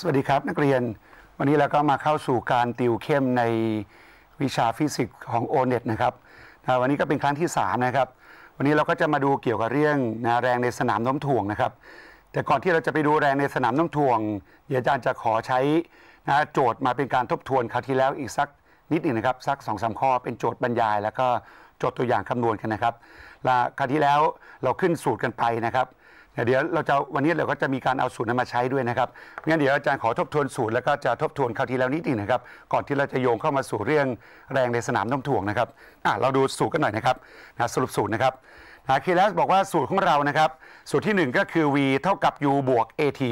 สวัสดีครับนักเรียนวันนี้เราก็มาเข้าสู่การติวเข้มในวิชาฟิสิกส์ของโอเน็ตนะครับวันนี้ก็เป็นครั้งที่ 3 นะครับ วันนี้เราก็จะมาดูเกี่ยวกับเรื่องนะแรงในสนามน้มถ่วงนะครับ แต่ก่อนที่เราจะไปดูแรงในสนามน้มถ่วงอาจารย์จะขอใช้นะโจทย์มาเป็นการทบทวน คราวที่แล้วอีกสักนิดหนึ่งนะครับสักสองสาข้อ เป็นโจทย์บรรยาย แล้วก็โจทย์ตัวอย่างคำนวณกันนะครับ คราวที่แล้วเราขึ้นสูตรกันไปนะครับเดี๋ยวเราจะวันนี้เราก็จะมีการเอาสูตรนั้นมาใช้ด้วยนะครับ งั้นเดี๋ยวอาจารย์ขอทบทวนสูตรแล้วก็จะทบทวนคราวที่แล้วนิดหนึ่งนะครับ ก่อนที่เราจะโยงเข้ามาสู่เรื่องแรงในสนามน้ำถ่วงนะครับอ่ะเราดูสูตรกันหน่อยนะครับนะสรุปสูตรนะครับนะีรัสบอกว่าสูตรของเรานะครับ สูตรที่ 1 ก็คือ v เท่ากับ u บวก at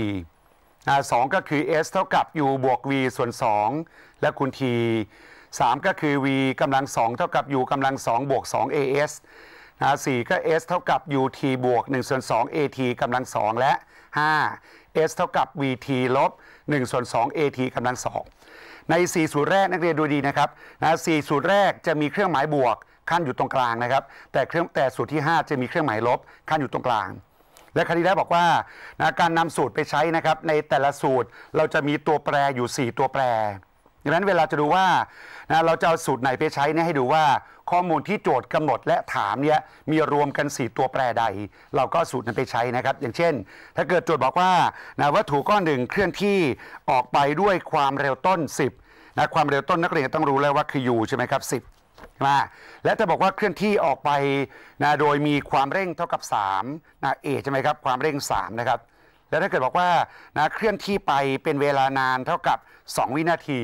นะสก็คือ s เท่ากับ u บวก v ส่วน2และคูณ t 3 ก็คือ v กำลัง2เท่ากับ u กำลัง2บวก 2as นะ4ก็ s เท่ากับ ut บวก1ส่วน2 at กำลัง2และ 5 s เท่ากับ vt ลบ1ส่วน2 at กำลัง2ใน 4 สูตรแรกนักเรียนดูดีนะครับนะ4สูตรแรกจะมีเครื่องหมายบวกขั้นอยู่ตรงกลางนะครับ แต่เครื่องแต่สูตรที่ 5 จะมีเครื่องหมายลบขั้นอยู่ตรงกลาง และคณิตงทแล้บอกว่านะการนำสูตรไปใช้นะครับในแต่ละสูตรเราจะมีตัวแปรอยู่ 4 ตัวแปรดังนั้นเวลาจะดูว่านะเราจะเอาสูตรไหนไปใช้เนี่ยให้ดูว่าข้อมูลที่โจทย์กำหนดและถามเนี่ยมีรวมกัน4ตัวแปรใด เราก็สูตรนั้นไปใช้นะครับ อย่างเช่น ถ้าเกิดโจทย์บอกว่านะวัตถุก้อนหนึ่งเคลื่อนที่ออกไปด้วยความเร็วต้น 10นะความเร็วต้นนักเรียนต้องรู้แล้วว่าคือ u ใช่ไหมครับ10มาและจะบอกว่าเคลื่อนที่ออกไปนะโดยมีความเร่งเท่ากับ3นะเอใช่ไหมครับความเร่ง3นะครับแล้วถ้าเกิดบอกว่านะเคลื่อนที่ไปเป็นเวลานานเท่ากับ 2 วินาที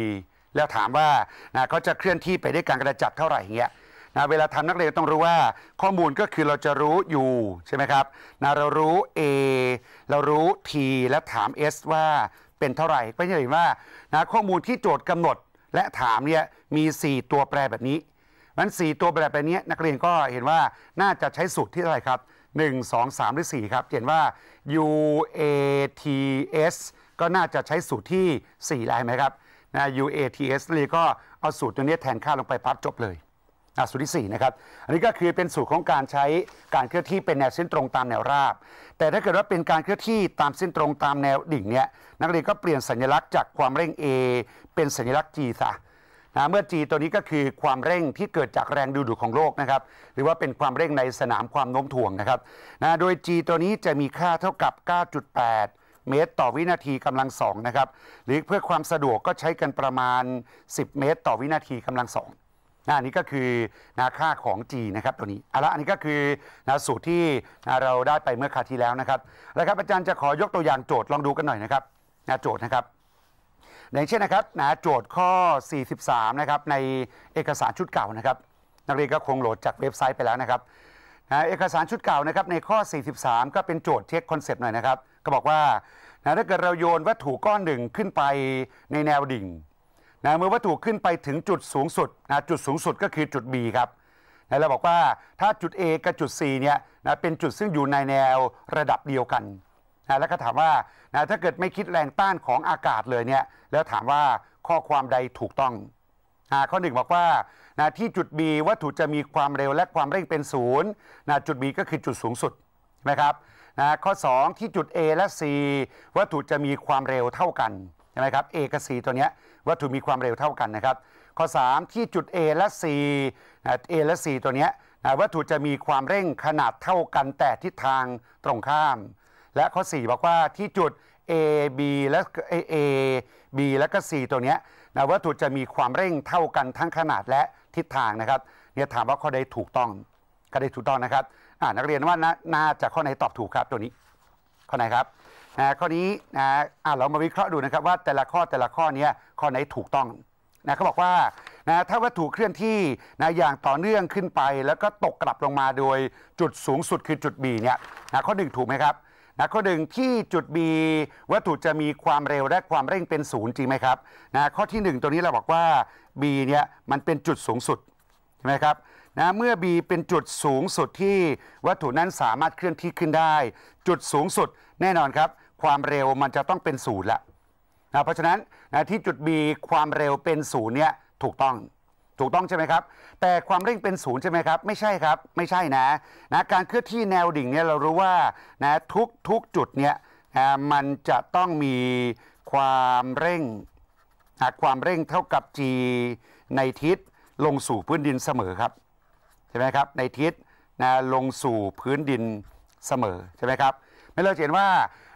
แล้วถามว่านะเขาจะเคลื่อนที่ไปได้การกระจัดเท่าไหร่เงี้ยนะเวลาทำนักเรียนต้องรู้ว่า ข้อมูลก็คือเราจะรู้อยู่ใช่ไหมครับนะเรารู้ A เรารู้ T และถาม S ว่าเป็นเท่าไหร่ ก็จะเห็นว่านะข้อมูลที่โจทย์กำหนดและถามเนี่ยมี 4 ตัวแปรแบบนี้มัน4ตัวแปรแบบนี้นักเรียนก็เห็นว่าน่าจะใช้สูตรที่เท่าไหร่ครับ1 2 3 หรือ 4 ครับเห็นว่า U A T S ก็น่าจะใช้สูตรที่4ได้ไหมครับนะ UATS เลยก็เอาสูตรตัวนี้แทนค่าลงไปปั๊บจบเลยสูตรที่4นะครับอันนี้ก็คือเป็นสูตรของการใช้การเคลื่อนที่เป็นแนวเส้นตรงตามแนวราบ แต่ถ้าเกิดว่าเป็นการเคลื่อนที่ตามเส้นตรงตามแนวดิ่งเนี่ยนักเรียนก็เปลี่ยนสัญลักษณ์จากความเร่ง A เป็นสัญลักษณ์ G ซะนะเมื่อ G ตัวนี้ก็คือความเร่งที่เกิดจากแรงดึงดูดของโลกนะครับหรือว่าเป็นความเร่งในสนามความโน้มถ่วงนะครับนะโดย G ตัวนี้จะมีค่าเท่ากับ 9.8เมตรต่อวินาทีกำลังสองนะครับ หรือเพื่อความสะดวกก็ใช้กันประมาณ 10 เมตรต่อวินาทีกำลังสองนะนี้ก็คือนาค่าของ G นะครับตัวนี้เอาละอันนี้ก็คือนาสูตรที่เราได้ไปเมื่อคาที่แล้วนะครับแล้วครับอาจารย์จะขอยกตัวอย่างโจทย์ลองดูกันหน่อยนะครับนาโจทย์นะครับอย่างเช่นนะครับนาโจทย์ข้อ 43นะครับในเอกสารชุดเก่านะครับนักเรียนก็คงโหลดจากเว็บไซต์ไปแล้วนะครับเอกสารชุดเก่านะครับในข้อ 43 ก็เป็นโจทย์เช็คคอนเซปต์หน่อยนะครับก็บอกว่านะถ้าเกิดเราโยนวัตถุก้อนหนึ่งขึ้นไปในแนวดิ่งนะเมื่อวัตถุขึ้นไปถึงจุดสูงสุดนะจุดสูงสุดก็คือจุด B ครับนะเราบอกว่าถ้าจุด A กับจุด C เนี่ยนะเป็นจุดซึ่งอยู่ในแนวระดับเดียวกันนะแล้วก็ถามว่านะถ้าเกิดไม่คิดแรงต้านของอากาศเลยเนี่ยแล้วถามว่าข้อความใดถูกต้องนะข้อหนึ่งบอกว่านะที่จุด B วัตถุจะมีความเร็วและความเร่งเป็นศูนย์นะจุด B ก็คือจุดสูงสุดนะครับนะข้อ 2 ที่จุด A และ C วัตถุจะมีความเร็วเท่ากันใช่ไหมครับ A กับ C ตัวนี้วัตถุมีความเร็วเท่ากันนะครับ ข้อ 3 ที่จุด A และ C นะ A และ C ตัวนี้นะวัตถุจะมีความเร่งขนาดเท่ากัน แต่ทิศทางตรงข้าม และข้อ 4 บอกว่าที่จุด A B และ A A B และก็ C ตัวนี้นะวัตถุจะมีความเร่งเท่ากัน ทั้งขนาดและทิศทางนะครับเนี่ยถามว่าข้อใดถูกต้องข้อใดถูกต้องนะครับนักเรียนว่าน่าจะข้อไหนตอบถูกครับตัวนี้ ข้อไหนครับนะข้อนี้นะเรามาวิเคราะห์ดูนะครับว่าแต่ละข้อแต่ละข้อนี้ข้อไหนถูกต้องนะเขาบอกว่านะถ้าวัตถุเคลื่อนที่นะอย่างต่อเนื่องขึ้นไป แล้วก็ตกกลับลงมาโดยจุดสูงสุดคือจุด B เนี่ยนะข้อหนึ่งถูกไหมครับนะข้อหนึ่งที่จุด B วัตถุจะมีความเร็วและความเร่งเป็นศูนย์จริงไหมครับนะข้อที่ 1 ตัวนี้เราบอกว่า B เนี่ยมันเป็นจุดสูงสุดใช่ไหมครับนะเมื่อ B เป็นจุดสูงสุดที่วัตถุนั้นสามารถเคลื่อนที่ขึ้นได้ จุดสูงสุดแน่นอนครับ ความเร็วมันจะต้องเป็นศูนย์ละนะเพราะฉะนั้นนะที่จุด B ความเร็วเป็นศูนย์เนี่ยถูกต้องถูกต้องใช่ไหมครับ แต่ความเร่งเป็นศูนย์ใช่ไหมครับ ไม่ใช่ครับไม่ใช่นะนะการเคลื่อนที่แนวดิ่งเนี่ยเรารู้ว่านะทุกทุกจุดเนี่ยนะมันจะต้องมีความเร่งนะความเร่งเท่ากับ g ในทิศลงสู่พื้นดินเสมอครับใช่ไหมครับในทิศนะลงสู่พื้นดินเสมอใช่ไหมครับไม่เราเห็นว่า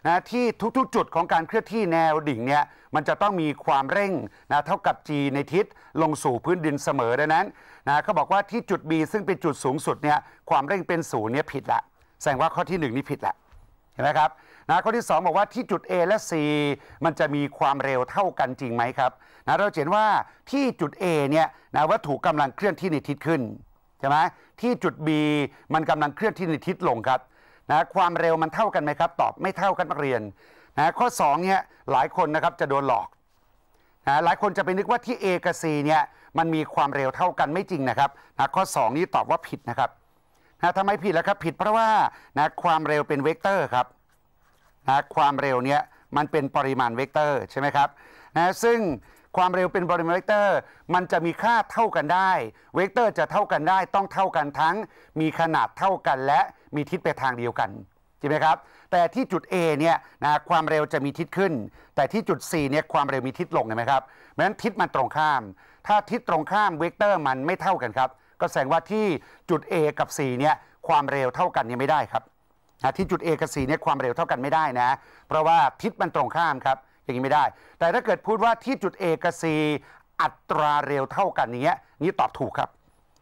นะที่ทุกๆจุดของการเคลื่อนที่แนวดิ่งเนี่ยมันจะต้องมีความเร่งนะเท่ากับ g ในทิศลงสู่พื้นดินเสมอดังนั้นนะเขาบอกว่าที่จุด b ซึ่งเป็นจุดสูงสุดเนี่ยความเร่งเป็นศูนย์เนี่ยผิดละแสดงว่าข้อที่ 1นี่ผิดละเห็นไหมครับนะข้อที่ 2 บอกว่าที่จุด A และ C มันจะมีความเร็วเท่ากันจริงไหมครับนะเราเห็นว่าที่จุด A เนี่ยนะวัตถุกำลังเคลื่อนที่ในทิศขึ้น่ไหมที่จุด B มันกำลังเคลื่อนที่ในทิศลงครับนะความเร็วมันเท่ากันไหมครับ ตอบไม่เท่ากันนักเรียนนะข้อ2เนี่ยหลายคนนะครับจะโดนหลอกนะหลายคนจะไปนึกว่าที่ A กับ C เนี่ยมันมีความเร็วเท่ากันไม่จริงนะครับนะข้อ 2 นี้ตอบว่าผิดนะครับนะทำไมผิดล่ะครับ ผิดเพราะว่านะความเร็วเป็นเวกเตอร์ครับนะความเร็วเนี่ยมันเป็นปริมาณเวกเตอร์ใช่ไหมครับนะซึ่งความเร็วเป็นบริมาณเวกเตอร์มันจะมีค่าเท่ากันได้เวกเตอร์จะเท่ากันได้ต้องเท่ากันทั้ง มีขนาดเท่ากันและมีทิศไปทางเดียวกันใช่ไหมครับ แต่ที่จุด A เนี่ยนะความเร็วจะมีทิศขึ้น แต่ที่จุด C เนี่ยความเร็วมีทิศลงเห็นไหมครับเพราะฉะนั้นทิศมันตรงข้าม ถ้าทิศตรงข้ามเวกเตอร์มันไม่เท่ากันครับก็แสดงว่าที่จุด A กับ C เนี่ยความเร็วเท่ากันยนี่ไม่ได้ครับที่จุด A กับ C เนี่ยความเร็วเท่ากันไม่ได้นะ เพราะว่าทิศมันตรงข้ามครับอย่างนี้ไม่ได้ แต่ถ้าเกิดพูดว่าที่จุด A กับ C อัตราเร็วเท่ากันเนี้ย นี่ตอบถูกครับ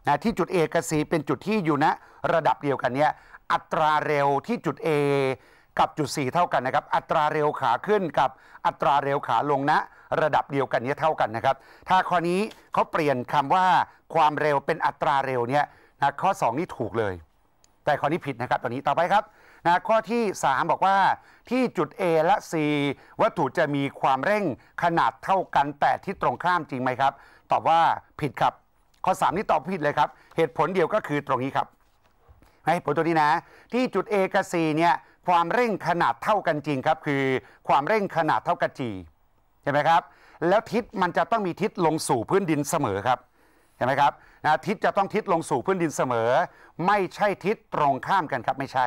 นะที่จุด A กับ C เป็นจุดที่อยู่ณนะระดับเดียวกันเนี้ยอัตราเร็วที่จุด A กับจุด C เท่ากันนะครับ อัตราเร็วขาขึ้นกับอัตราเร็วขาลงณนะระดับเดียวกันเนี้ยเท่ากันนะครับ ถ้าข้อนี้เขาเปลี่ยนคำว่าความเร็วเป็นอัตราเร็วเนี้ยนะข้อ 2 นี่ถูกเลย แต่ข้อนี้ผิดนะครับตอนนี้ ต่อไปครับนะข้อที่3บอกว่าที่จุด A และ C วัตถุจะมีความเร่งขนาดเท่ากันแต่ที่ตรงข้ามจริงไหมครับ ตอบว่าผิดครับ ข้อ3นี่ตอบผิดเลยครับเหตุผลเดียวก็คือตรงนี้ครับให้ผลตัวนี้นะที่จุด A กับ C เนี่ยความเร่งขนาดเท่ากันจริงครับคือความเร่งขนาดเท่ากับ g ห็นไหมครับ แล้วทิศมันจะต้องมีทิศลงสู่พื้นดินเสมอครับเห็นไหมครับนะทิศจะต้องทิศลงสู่พื้นดินเสมอ ไม่ใช่ทิศตรงข้ามกันครับไม่ใช่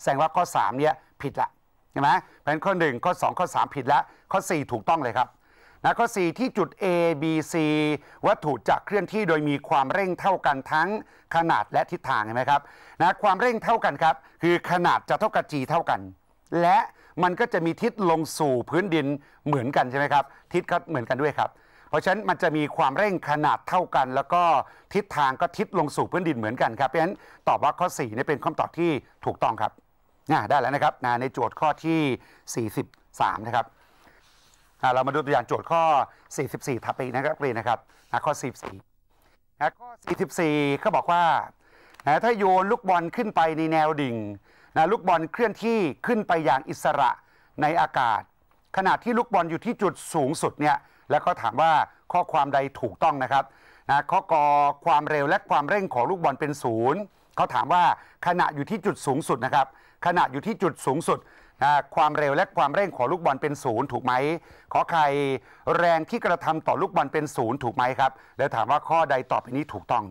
แสดงว่าข้อ3เนี่ยผิดละใช่ไหมเพราะฉะนั้นข้อ1ข้อ 2 ข้อ 3 ผิดละข้อ 4 ถูกต้องเลยครับนะข้อ 4 ที่จุด A B C วัตถุจะเคลื่อนที่โดยมีความเร่งเท่ากันทั้งขนาดและทิศทางเห็นไหมครับนะความเร่งเท่ากันครับคือขนาดจะเท่ากับ g เท่ากัน และมันก็จะมีทิศลงสู่พื้นดินเหมือนกันใช่ไหมครับทิศก็เหมือนกันด้วยครับ เพราะฉะนั้นมันจะมีความเร่งขนาดเท่ากัน แล้วก็ทิศทางก็ทิศลงสู่พื้นดินเหมือนกันครับเพราะฉะนั้นตอบว่าข้อ4นี่เป็นคำตอบที่ถูกต้องครับนะได้แล้วนะครับนะในโจทย์ข้อที่ 43 นะครับ เรามาดูตัวอย่างโจทย์ข้อ 44ทับไปนะครับเรียนนะครับนะข้อ44นะข้อ44เขาบอกว่านะถ้าโยนลูกบอลขึ้นไปในแนวดิ่งนะลูกบอลเคลื่อนที่ขึ้นไปอย่างอิสระในอากาศ ขณะที่ลูกบอลอยู่ที่จุดสูงสุดเนี่ยแล้วก็ถามว่าข้อความใดถูกต้องนะครับนะข้อกอความเร็วและความเร่งของลูกบอลเป็นศูนย์เขาถามว่าขณะอยู่ที่จุดสูงสุดนะครับขณะอยู่ที่จุดสูงสุดความเร็วและความเร่งของลูกบอลเป็นศูนย์ถูกไหม ขอใครแรงที่กระทำต่อลูกบอลเป็นศูนย์ถูกไหมครับ แล้วถามว่าข้อใดตอบไปนี้ถูกต้อง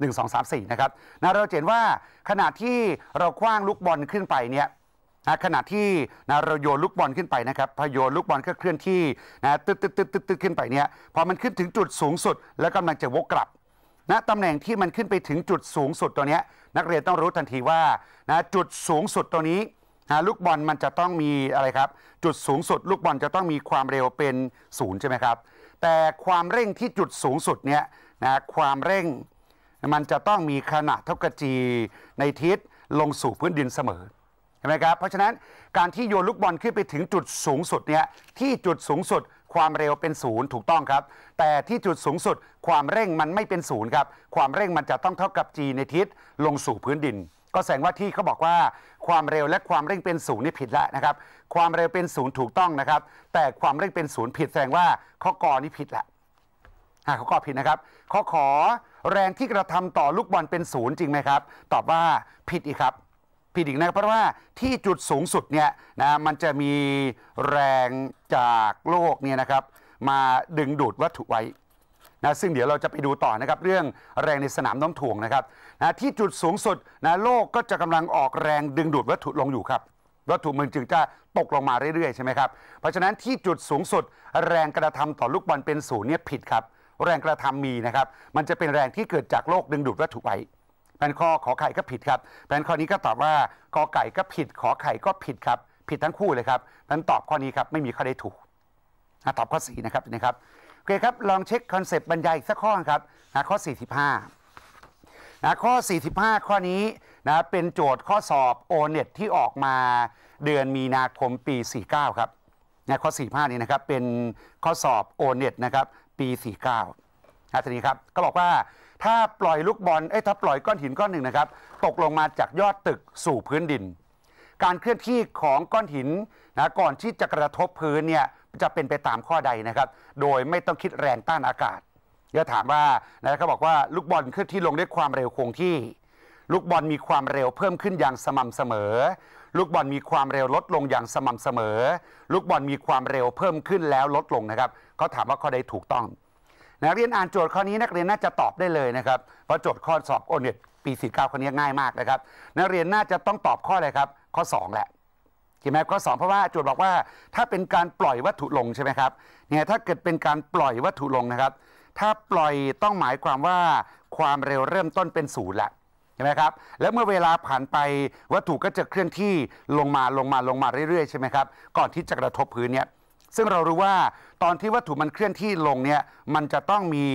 1 2 3 4นะครับนะเราเห็นว่าขณะที่เราคว้างลูกบอลขึ้นไปเนี่ยนะขณะที่นะเราโยนลูกบอลขึ้นไปนะครับพอโยนลูกบอลก็เคลื่อนที่นะตึ๊ดตึ๊ดตึ๊ดตึ๊ดขึ้นไปเนี่ย พอมันขึ้นถึงจุดสูงสุด แล้วกำลังจะวกกลับณตำแหน่งที่มันขึ้นไปถึงจุดสูงสุดตัวนี้นักเรียนต้องรู้ทันทีว่านะจุดสูงสุดตัวนี้นะลูกบอลมันจะต้องมีอะไรครับจุดสูงสุด ลูกบอลจะต้องมีความเร็วเป็นศูนย์ใช่ไหมครับแต่ความเร่งที่จุดสูงสุดเนี่ยนะความเร่งมันจะต้องมีขนาดเท่ากับ g ในทิศลงสู่พื้นดินเสมอใช่ไหมครับเพราะฉะนั้นการที่โยนลูกบอลขึ้นไปถึงจุดสูงสุดเนี่ยที่จุดสูงสุดความเร็วเป็นศูนย์ถูกต้องครับ แต่ที่จุดสูงสุดความเร่งมันไม่เป็นศูนย์ครับ ความเร่งมันจะต้องเท่ากับ g ในทิศลงสู่พื้นดิน ก็แสดงว่าที่เขาบอกว่า ความเร็วและความเร่งเป็นศูนย์นี่ผิดแล้วนะครับ ความเร็วเป็นศูนย์ถูกต้องนะครับ แต่ความเร่งเป็นศูนย์ผิดแสดงว่า ข้อกอนี่ผิดแหละข้อกอผิดนะครับข้อขอแรงที่กระทำต่อลูกบอลเป็นศูนย์จริงไหมครับตอบว่าผิดอีกครับผิดอีกนะเพราะว่าที่จุดสูงสุดเนี่ยนะมันจะมีแรงจากโลกเนี่ยนะครับมาดึงดูดวัตถุไว้นะซึ่งเดี๋ยวเราจะไปดูต่อนะครับเรื่องแรงในสนามน้ำถ่วงนะครับนะที่จุดสูงสุดนะโลกก็จะกำลังออกแรงดึงดูดวัตถุลงอยู่ครับวัตถุมันจึงจะตกลงมาเรื่อยๆใช่ไหมครับเพราะฉะนั้นที่จุดสูงสุดแรงกระทำต่อลูกบอลเป็นศูนย์เนี่ยผิดครับแรงกระทำมีนะครับมันจะเป็นแรงที่เกิดจากโลกดึงดูดวัตถุไว้แผนข้อขอไข่ก็ผิดครับแผนข้อนี้ก็ตอบว่าขอไก่ก็ผิด ขอไข่ก็ผิดครับผิดทั้งคู่เลยครับนั้นตอบข้อนี้ครับไม่มีข้อใดถูกตอบข้อ4นะครับนะครับโอเคครับลองเช็คคอนเซปต์บรรยายอีกสักข้อครับนะข้อ45นะข้อ45ข้อนี้นะเป็นโจทย์ข้อสอบโอเน็ตที่ออกมาเดือนมีนาคมปี49ครับนะข้อ45นี่นะครับเป็นข้อสอบโอเน็ตนะครับปี49นะทีนี้ครับก็บอกว่าถ้าปล่อยลูกบอลไอ้ถ้าปล่อยก้อนหินก้อนหนึ่งนะครับตกลงมาจากยอดตึกสู่พื้นดิน การเคลื่อนที่ของก้อนหินนะก่อนที่จะกระทบพื้นเนี่ยจะเป็นไปตามข้อใดนะครับโดยไม่ต้องคิดแรงต้านอากาศเดี๋ยวถามว่านะเขาบอกว่าลูกบอลเคลื่อนที่ลงด้วยความเร็วคงที่ ลูกบอลมีความเร็วเพิ่มขึ้นอย่างสม่ำเสมอ ลูกบอลมีความเร็วลดลงอย่างสม่ำเสมอ ลูกบอลมีความเร็วเพิ่มขึ้นแล้วลดลงนะครับเขาถามว่าข้อใดถูกต้องนะเรียนอ่านโจทย์ข้อนี้นักเรียนน่าจะตอบได้เลยนะครับเพราะโจทย์ข้อสอบโอเน็ตปี49ข้อนี้ง่ายมากนะครับนักเรียนน่าจะต้องตอบข้ออะไรครับ ข้อ2แหละใช่ไหมข้อ 2 เพราะว่าโจทย์บอกว่าถ้าเป็นการปล่อยวัตถุลงใช่ไหมครับเนี่ยถ้าเกิดเป็นการปล่อยวัตถุลงนะครับ ถ้าปล่อยต้องหมายความว่าความเร็วเริ่มต้นเป็นศูนย์ละใช่ไหมครับแล้วเมื่อเวลาผ่านไปวัตถุก็จะเคลื่อนที่ลงมาลงมาลงมาเรื่อยๆใช่ไหมครับก่อนที่จะกระทบพื้นเนี่ยซึ่งเรารู้ว่าตอนที่วัตถุมันเคลื่อนที่ลงเนี่ยมันจะต้องมี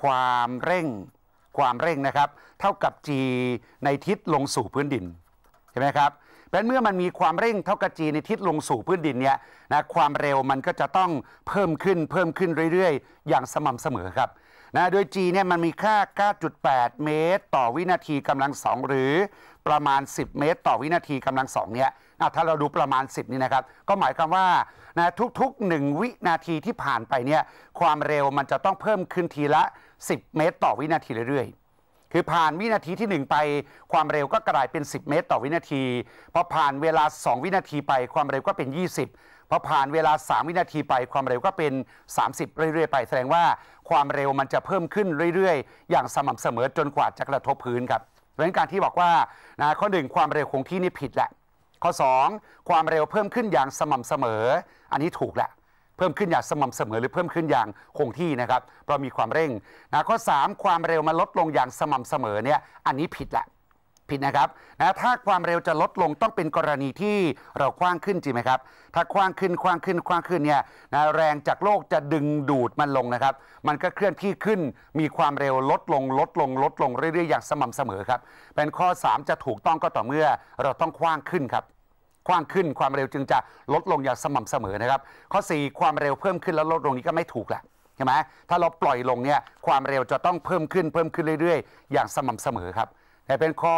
ความเร่งความเร่งนะครับ เท่ากับ g ในทิศลงสู่พื้นดินใช่ไหมครับเพราะเมื่อมันมีความเร่งเท่ากับ g ในทิศลงสู่พื้นดินเนี่ยนะความเร็วมันก็จะต้องเพิ่มขึ้นเพิ่มขึ้นเรื่อยๆ อย่างสม่ำเสมอครับนะโดย g เนี่ยมันมีค่า 9.8 เมตร ต่อวินาทีกำลัง2หรือประมาณ 10 เมตร ต่อวินาทีกำลัง 2เนี่ยถ้าเราดูประมาณ 10 นี่นะครับก็หมายความว่านะทุกๆ 1 วินาทีที่ผ่านไปเนี่ยความเร็วมันจะต้องเพิ่มขึ้นทีละ 10 เมตรต่อวินาทีเรื่อย ๆ คือผ่านวินาทีที่ 1 ไปความเร็วก็กลายเป็น 10 เมตรต่อวินาทีพอผ่านเวลา 2 วินาทีไปความเร็วก็เป็น 20พอผ่านเวลา 3 วินาทีไปความเร็วก็เป็น 30เรื่อยๆ ไปแสดงว่า ความเร็วมันจะเพิ่มขึ้นเรื่อยๆ อย่างสม่ำเสมอจนกว่าจะกระทบพื้นครับเพราะฉะนั้นการที่บอกว่านะข้อหนึ่งความเร็วคงที่นี่ผิดแหละข้อ2ความเร็วเพิ่มขึ้นอย่างสม่ำเสมอ อันนี้ถูกแหละเพิ่มขึ้นอย่างสม่ำเสมอหรือเพิ่มขึ้นอย่างคงที่นะครับเพราะมีความเร่งนะข้อ3ความเร็วมันลดลงอย่างสม่ำเสมอเนี่ยอันนี้ผิดแหละผิดนะครับนะถ้าความเร็วจะลดลงต้องเป็นกรณีที่เราคว้างขึ้นจริงไหมครับ ถ้าคว้างขึ้นคว้างขึ้นคว้างขึ้นเนี่ยนะแรงจากโลกจะดึงดูดมันลงนะครับ มันก็เคลื่อนที่ขึ้น มีความเร็วลดลง ลดลงลดลงเรื่อย ๆ อย่างสม่ำเสมอครับ เป็นข้อ 3 จะถูกต้องก็ต่อเมื่อเราต้องคว้างขึ้นครับ คว้างขึ้นความเร็วจึงจะลดลงอย่างสม่ำเสมอนะครับ ข้อ 4 ความเร็วเพิ่มขึ้นแล้วลดลงนี้ก็ไม่ถูกแหละ ใช่ไหมถ้าเราปล่อยลงเนี่ยความเร็วจะต้องเพิ่มขึ้น เพิ่มขึ้นเรื่อยๆอย่างสม่ำเสมอครับแต่เป็นข้อ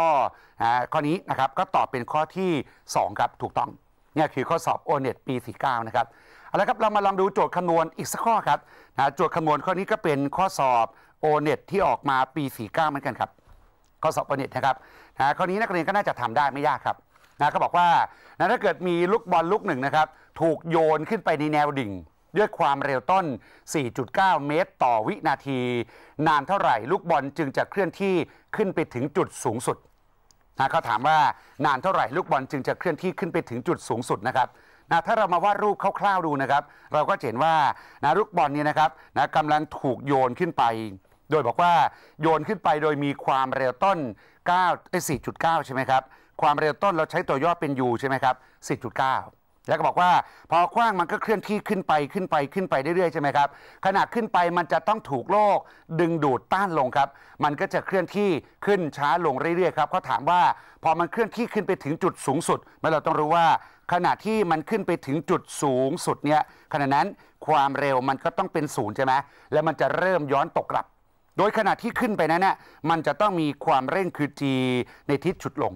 ข้อนี้นะครับก็ตอบเป็นข้อที่2ครับถูกต้องเนี่ยคือข้อสอบโอเน็ตปี 49นะครับเอาละครับเรามาลองดูโจทย์คำนวณอีกสักข้อครับนะโจทย์คำนวณข้อนี้ก็เป็นข้อสอบโอเน็ตที่ออกมาปี 49 เหมือนกันครับข้อสอบโอเน็ตนะครับนะข้อนี้นักเรียนก็น่าจะทำได้ไม่ยากครับนะเขาบอกว่านะถ้าเกิดมีลูกบอลลูกหนึ่งนะครับถูกโยนขึ้นไปในแนวดิ่งด้วยความเร็วต้น 4.9 เมตรต่อวินาที นานเท่าไหร่ลูกบอลจึงจะเคลื่อนที่ขึ้นไปถึงจุดสูงสุด นะเขาถามว่านานเท่าไหร่ลูกบอลจึงจะเคลื่อนที่ขึ้นไปถึงจุดสูงสุดนะครับ นะถ้าเรามาวาดรูปคร่าวๆดูนะครับเราก็เห็นว่านะลูกบอลนี้นะครับนะกำลังถูกโยนขึ้นไป โดยบอกว่าโยนขึ้นไปโดยมีความเร็วต้น9 4.9 ใช่ไหมครับ ความเร็วต้นเราใช้ตัวย่อเป็น u ใช่ไหมครับ 4.9แล้วก็บอกว่า พอคว้างมันก็เคลื่อนที่ขึ้นไปขึ้นไปขึ้นไปเรื่อยๆใช่ไหมครับขณะขึ้นไปมันจะต้องถูกโลก ดึงดูดต้านลงครับ มันก็จะเคลื่อนที่ขึ้นช้าลงเรื่อยๆครับเขาถามว่าพอมันเคลื่อนที่ขึ้นไปถึงจุดสูงสุดเราต้องรู้ว่า ขณะที่มันขึ้นไปถึงจุดสูงสุดเนี่ยขณะนั้นความเร็วมันก็ต้องเป็นศูนย์ใช่ไหมแล้วมันจะเริ่มย้อนตกกลับ โดยขณะที่ขึ้นไปนั้นน่ยมันจะต้องมีความเร่งคือ g ในทิศจุดลง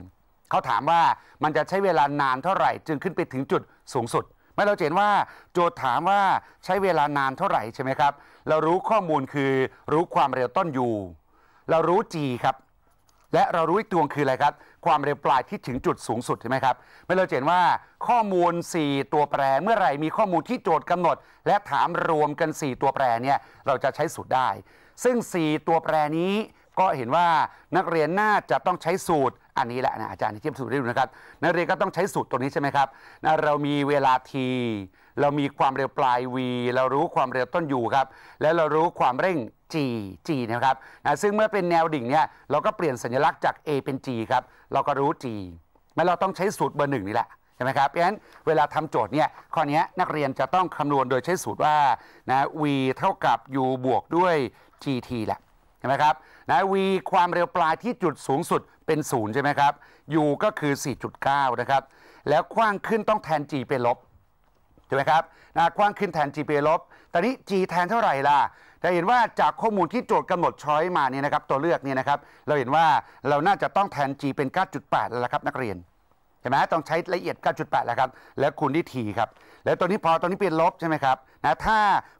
เขาถามว่ามันจะใช้เวลานานเท่าไหร่ จึงขึ้นไปถึงจุดสูงสุด ไม่เราเห็นว่า โจทย์ถามว่าใช้เวลานานเท่าไหร่ใช่ไหมครับเรารู้ข้อมูลคือรู้ความเร็วต้นอยู่เรารู้ g ครับและเรารู้อีกตัวคืออะไรครับความเร็วปลายที่ถึงจุดสูงสุดใช่ไหมครับไม่เราเห็นว่าข้อมูล 4 ตัวแปรเมื่อไหร่ มีข้อมูลที่โจทย์กำหนด และถามรวมกัน 4 ตัวแปรเนี่ยเราจะใช้สูตรได้ ซึ่ง 4 ตัวแปรนี้ก็เห็นว่านักเรียนน่าจะต้องใช้สูตรอันนี้แหละนะอาจารย์ที่เทียบสูตรได้ดูนะครับ นักเรียนก็ต้องใช้สูตรตัวนี้ใช่ไหมครับนะเรา มีเวลาทีเรามีความเร็วปลาย v เรารู้ความเร็วต้นอยู่ครับและเรารู้ความเร่ง g g นะครับนะซึ่งเมื่อเป็นแนวดิ่งเนี่ยเราก็เปลี่ยนสัญลักษณ์จาก a เป็น g ครับเราก็รู้ g มล่เราต้องใช้สูตรเบอร์หนึ่งนี่แหละใช่ไหมครับเพราะฉะนั้นเวลาทำโจทย์เนี่ยข้อนี้นักเรียนจะต้องคำนวณโดยใช้สูตรว่านะ v เท่ากับ u บวกด้วย gt แหละใช่ไหมครับนะ v ความเร็วปลายที่จุดสูงสุดเป็นศูนย์ใช่ไหมครับ u ก็คือ 4.9นะครับ แล้วกว้างขึ้นต้องแทน g เป็นลบถูกไหมครับ นะกว้างขึ้นแทน g เป็นลบ ตอนนี้ g แทนเท่าไหร่ล่ะจะเห็นว่าจากข้อมูลที่โจทย์กำหนดช้อยมาเนี่ยนะครับ ตัวเลือกเนี่ยนะครับ เราเห็นว่าเราน่าจะต้องแทน g เป็น 9.8แล้วละครับนักเรียนใช่ไหมต้องใช้ละเอียด 9.8 แล้วครับ แล้วคูณด้วย t ครับ แล้วตัวนี้พอตัวนี้เป็นลบใช่ไหมครับ นะถ้า